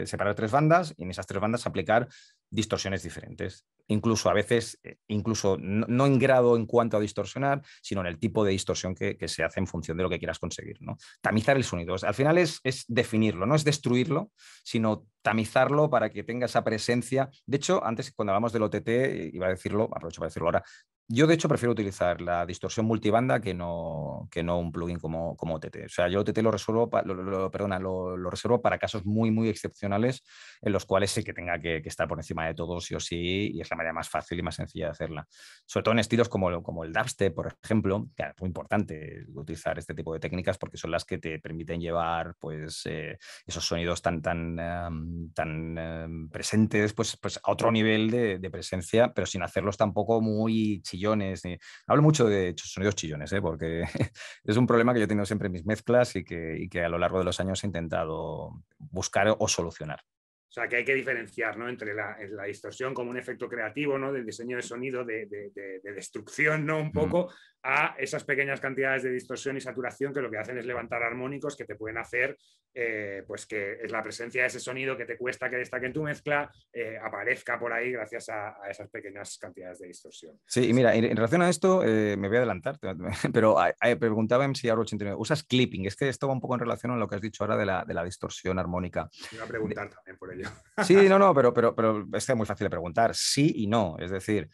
separar tres bandas y en esas tres bandas aplicar distorsiones diferentes. Incluso a veces, eh, incluso no, en grado en cuanto a distorsionar, sino en el tipo de distorsión que, se hace en función de lo que quieras conseguir. ¿no? Tamizar el sonido. Al final es, es, definirlo, no es destruirlo, sino tamizarlo para que tenga esa presencia. De hecho, antes cuando hablamos del OTT, iba a decirlo, aprovecho para decirlo ahora, yo, de hecho, prefiero utilizar la distorsión multibanda que no, que no un plugin como, como OTT. O sea, yo OTT lo resuelvo, lo, perdona, lo, reservo para casos muy, muy excepcionales en los cuales sé que tenga que, estar por encima de todo sí o sí y es la manera más fácil y más sencilla de hacerla. Sobre todo en estilos como, como el dubstep, por ejemplo, que es muy importante utilizar este tipo de técnicas porque son las que te permiten llevar pues, eh, esos sonidos tan, tan, em, tan em, presentes pues, pues, a otro nivel de, presencia, pero sin hacerlos tampoco muy chillados chillones, hablo mucho de sonidos chillones, ¿eh? porque es un problema que yo he tenido siempre en mis mezclas y que, a lo largo de los años he intentado buscar o solucionar. O sea, que hay que diferenciar entre la, distorsión como un efecto creativo, ¿no? del diseño de sonido, de, destrucción, ¿no? un poco, a esas pequeñas cantidades de distorsión y saturación que lo que hacen es levantar armónicos que te pueden hacer, eh, pues que es la presencia de ese sonido que te cuesta que destaque en tu mezcla, eh, aparezca por ahí gracias a, esas pequeñas cantidades de distorsión. Sí, y mira, en, relación a esto, eh, me voy a adelantar, pero preguntaba en si ahora 89, ¿usas clipping? Es que esto va un poco en relación a lo que has dicho ahora de la, distorsión armónica. Me iba a preguntar también por ello. Sí, no, no, pero, pero, pero es es muy fácil de preguntar, sí y no. Es decir,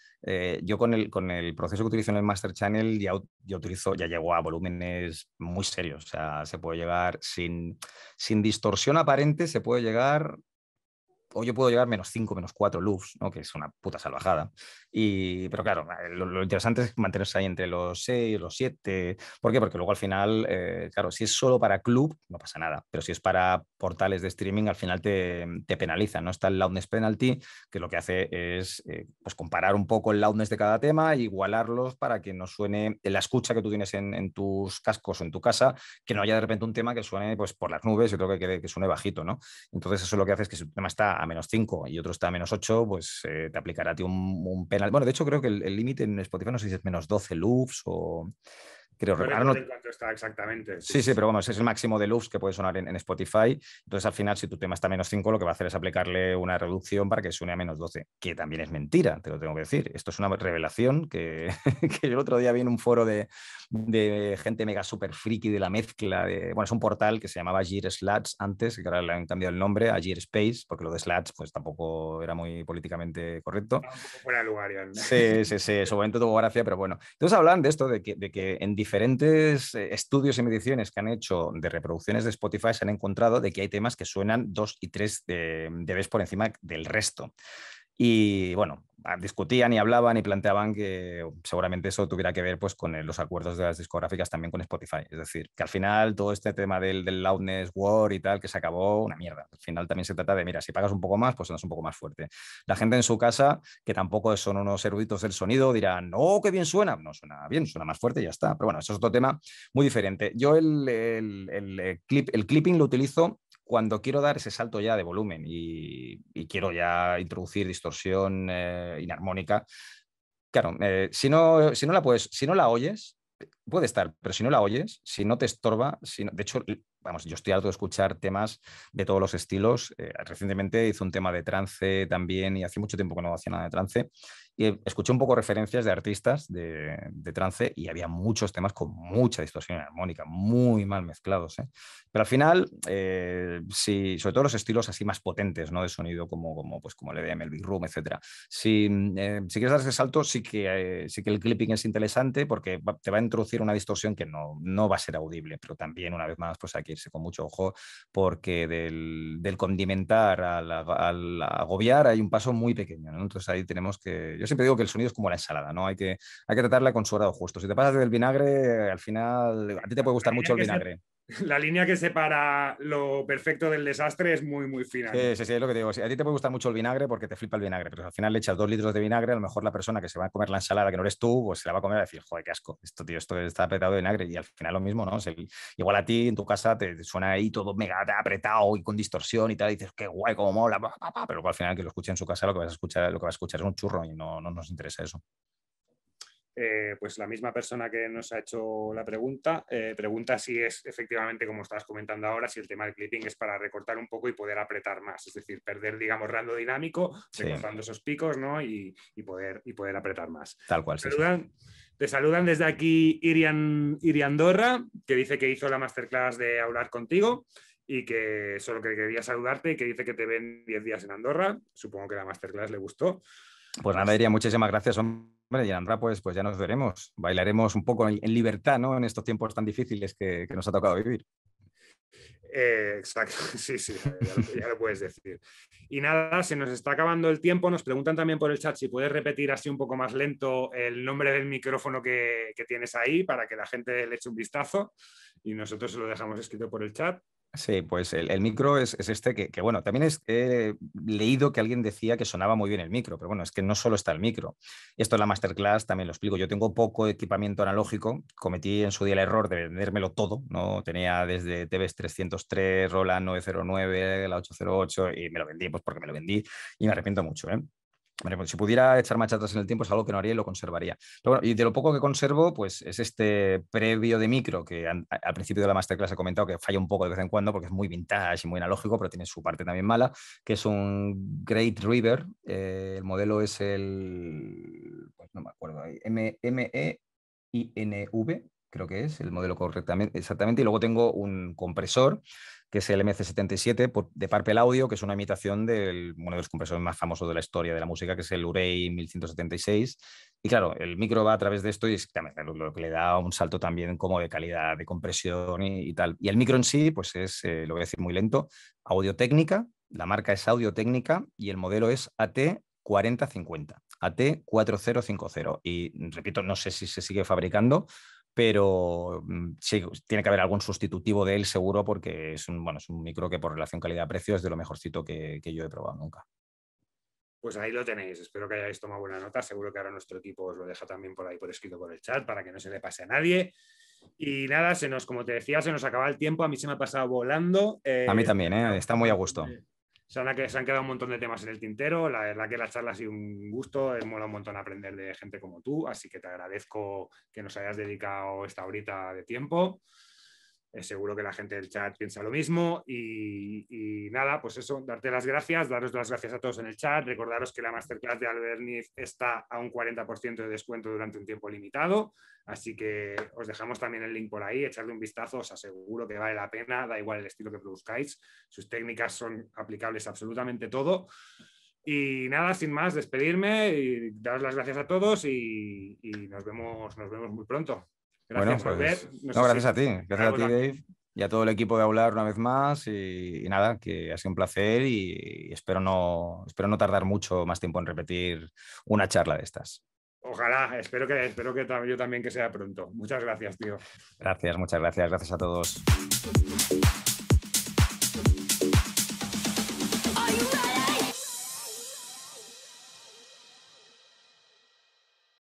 yo con el, con el proceso que utilizo en el Master Channel ya, utilizo ya llegó a volúmenes muy serios. O sea, se puede llegar sin, distorsión aparente, se puede llegar, o yo puedo llegar menos 5, menos 4 loops, que es una puta salvajada. Y, pero claro, eh, lo, interesante es mantenerse ahí entre los 6, los 7. ¿Por qué? Porque luego al final, eh, claro, si es solo para club, no pasa nada. Pero si es para portales de streaming, al final te, te penalizan. ¿no? Está el loudness penalty, que lo que hace es eh, pues comparar un poco el loudness de cada tema, e igualarlos para que no suene la escucha que tú tienes en, tus cascos o en tu casa, que no haya de repente un tema que suene pues, por las nubes y otro que, suene bajito. ¿no? Entonces, eso lo que hace es que si un tema está a menos 5 y otro está a menos 8, pues te aplicará a ti un, penal bueno, de hecho creo que el límite en Spotify no sé si es menos 12 loops o... Creo está exactamente. Sí. sí, pero vamos, es el máximo de loops que puede sonar en, Spotify. Entonces, al final, si tu tema está a menos 5, lo que va a hacer es aplicarle una reducción para que suene a menos 12, que también es mentira, te lo tengo que decir. Esto es una revelación que, yo el otro día vi en un foro de, gente mega super friki de la mezcla. De, bueno, es un portal que se llamaba Gear Slats antes, que ahora le han cambiado el nombre a Gear Space, porque lo de Slats pues tampoco era muy políticamente correcto. poco fuera lugar, Sí, sí, sí, momento tuvo gracia, pero bueno. Entonces hablan de esto, de que, de que en diferentes eh, estudios y mediciones que han hecho de reproducciones de Spotify se han encontrado de que hay temas que suenan dos y tres eh, de, vez por encima del resto. Y bueno, ah, discutían y hablaban y planteaban que um, seguramente eso tuviera que ver pues, con eh, los acuerdos de las discográficas también con Spotify. Es decir, que al final todo este tema del, loudness war y tal, que se acabó, una mierda. Al final también se trata de, mira, si pagas un poco más, pues es un poco más fuerte. La gente en su casa, que tampoco son unos eruditos del sonido, dirán, no, oh, qué bien suena. No, suena bien, suena más fuerte y ya está. Pero bueno, eso es otro tema muy diferente. Yo el, el, el eh, clip, el clipping lo utilizo cuando quiero dar ese salto ya de volumen y, quiero ya introducir distorsión eh, inarmónica, claro, eh, si, no, la puedes, si no la oyes, puede estar, pero si no la oyes, si no te estorba, de hecho, vamos, yo estoy alto de escuchar temas de todos los estilos. Eh, recientemente hice un tema de trance también y hace mucho tiempo que no hacía nada de trance y escuché un poco referencias de artistas de, trance y había muchos temas con mucha distorsión armónica, muy mal mezclados. ¿eh? Pero al final, eh, si, sobre todo los estilos así más potentes ¿no? de sonido, como, como, pues, como el EDM, el Big Room, etc. Si, mm, eh, si quieres dar ese salto, sí que, sí que el clipping es interesante porque te va a introducir una distorsión que no, va a ser audible, pero también, una vez más, pues hay que irse con mucho ojo porque del, condimentar al, agobiar hay un paso muy pequeño. Entonces ahí tenemos que yo siempre digo que el sonido es como la ensalada, ¿no? Hay que, hay que tratarla con su grado justo. Si te pasas del vinagre, al final a ti te puede gustar mucho el vinagre. la línea que separa lo perfecto del desastre es muy, muy fina. Sí, sí, sí, es lo que digo. A ti te puede gustar mucho el vinagre porque te flipa el vinagre, pero al final le echas dos litros de vinagre, a lo mejor la persona que se va a comer la ensalada que no eres tú, pues se la va a comer y va a decir, joder, qué asco, esto, tío, esto está apretado de vinagre. Y al final lo mismo, ¿no? igual a ti en tu casa te, suena ahí todo mega apretado y con distorsión y tal, y dices, qué guay, cómo mola, pero al final que lo escuche en su casa lo que vas a escuchar, lo que vas a escuchar es un churro y no, no nos interesa eso. Eh, pues la misma persona que nos ha hecho la pregunta eh, pregunta si es efectivamente, como estabas comentando ahora, si el tema del clipping es para recortar un poco y poder apretar más, es decir, perder, digamos, rando dinámico, recortando esos picos ¿no? y, poder, y poder apretar más. Tal cual. sí, Te saludan desde aquí Irian, Andorra que dice que hizo la masterclass de hablar contigo y que solo que quería saludarte y que dice que te ven 10 días en Andorra. Supongo que la masterclass le gustó. Pues nada, Iria, muchísimas gracias. Hombre hombre, y pues, pues ya nos veremos. Bailaremos un poco en, libertad, ¿no? En estos tiempos tan difíciles que, nos ha tocado vivir. Eh, exacto, sí, sí, ya lo, puedes decir. Y nada, se nos está acabando el tiempo. Nos preguntan también por el chat si puedes repetir así un poco más lento el nombre del micrófono que, que tienes ahí para que la gente le eche un vistazo. Y nosotros se lo dejamos escrito por el chat. Sí, pues el, micro es, este que, bueno, también es, he leído que alguien decía que sonaba muy bien el micro, pero bueno, es que no solo está el micro. Esto es la masterclass también lo explico. Yo tengo poco equipamiento analógico, cometí en su día el error de vendérmelo todo, ¿no? Tenía desde TVs e 303, Roland 909, la 808 y me lo vendí, pues porque me lo vendí y me arrepiento mucho, ¿eh? Pues, si pudiera echar marcha atrás en el tiempo es algo que no haría y lo conservaría. Pero y de lo poco que conservo, pues es este previo de micro que al principio de la masterclass he comentado que falla un poco de vez en cuando porque es muy vintage y muy analógico, pero tiene su parte también mala, que es un Great River. Eh, el modelo es el, pues no me acuerdo, M-E-I-N-V, creo que es el modelo correctamente, exactamente. Y luego tengo un compresor que es el MC77 de Parpel Audio, que es una imitación de uno de los compresores más famosos de la historia de la música, que es el Urey 1176. Y claro, el micro va a través de esto y es lo, que le da un salto también como de calidad, de compresión y, tal. Y el micro en sí, pues es, eh, lo voy a decir muy lento, Audio Técnica, la marca es Audio Técnica y el modelo es AT 4050, AT4050. Y repito, no sé si se sigue fabricando, pero mm, sí, pues, tiene que haber algún sustitutivo de él seguro porque es un, bueno, es un micro que por relación calidad-precio es de lo mejorcito que, yo he probado nunca. Pues ahí lo tenéis, espero que hayáis tomado buena nota, seguro que ahora nuestro equipo os lo deja también por ahí por escrito por el chat para que no se le pase a nadie. Y nada, se nos, como te decía, se nos acaba el tiempo, a mí se me ha pasado volando. a mí eh, también, eh, está muy a gusto se han, se han quedado un montón de temas en el tintero. La verdad que la charla ha sido un gusto, es eh, mola un montón aprender de gente como tú, así que te agradezco que nos hayas dedicado esta horita de tiempo. Eh, seguro que la gente del chat piensa lo mismo y, nada, pues eso, darte las gracias, daros las gracias a todos en el chat, recordaros que la masterclass de Alberniz está a un 40% de descuento durante un tiempo limitado, así que os dejamos también el link por ahí, echarle un vistazo, os aseguro que vale la pena, da igual el estilo que produzcáis, sus técnicas son aplicables a absolutamente todo. Y nada, sin más, despedirme y daros las gracias a todos y, y nos, vemos, nos vemos muy pronto. Gracias pues, gracias a ti. Gracias a ti, Dave. Y a todo el equipo de hablar una vez más. Y, nada, que ha sido un placer y, espero, no, espero no tardar mucho más tiempo en repetir una charla de estas. Ojalá, espero que, espero que yo también que sea pronto. Muchas gracias, tío. Gracias, muchas gracias. Gracias a todos.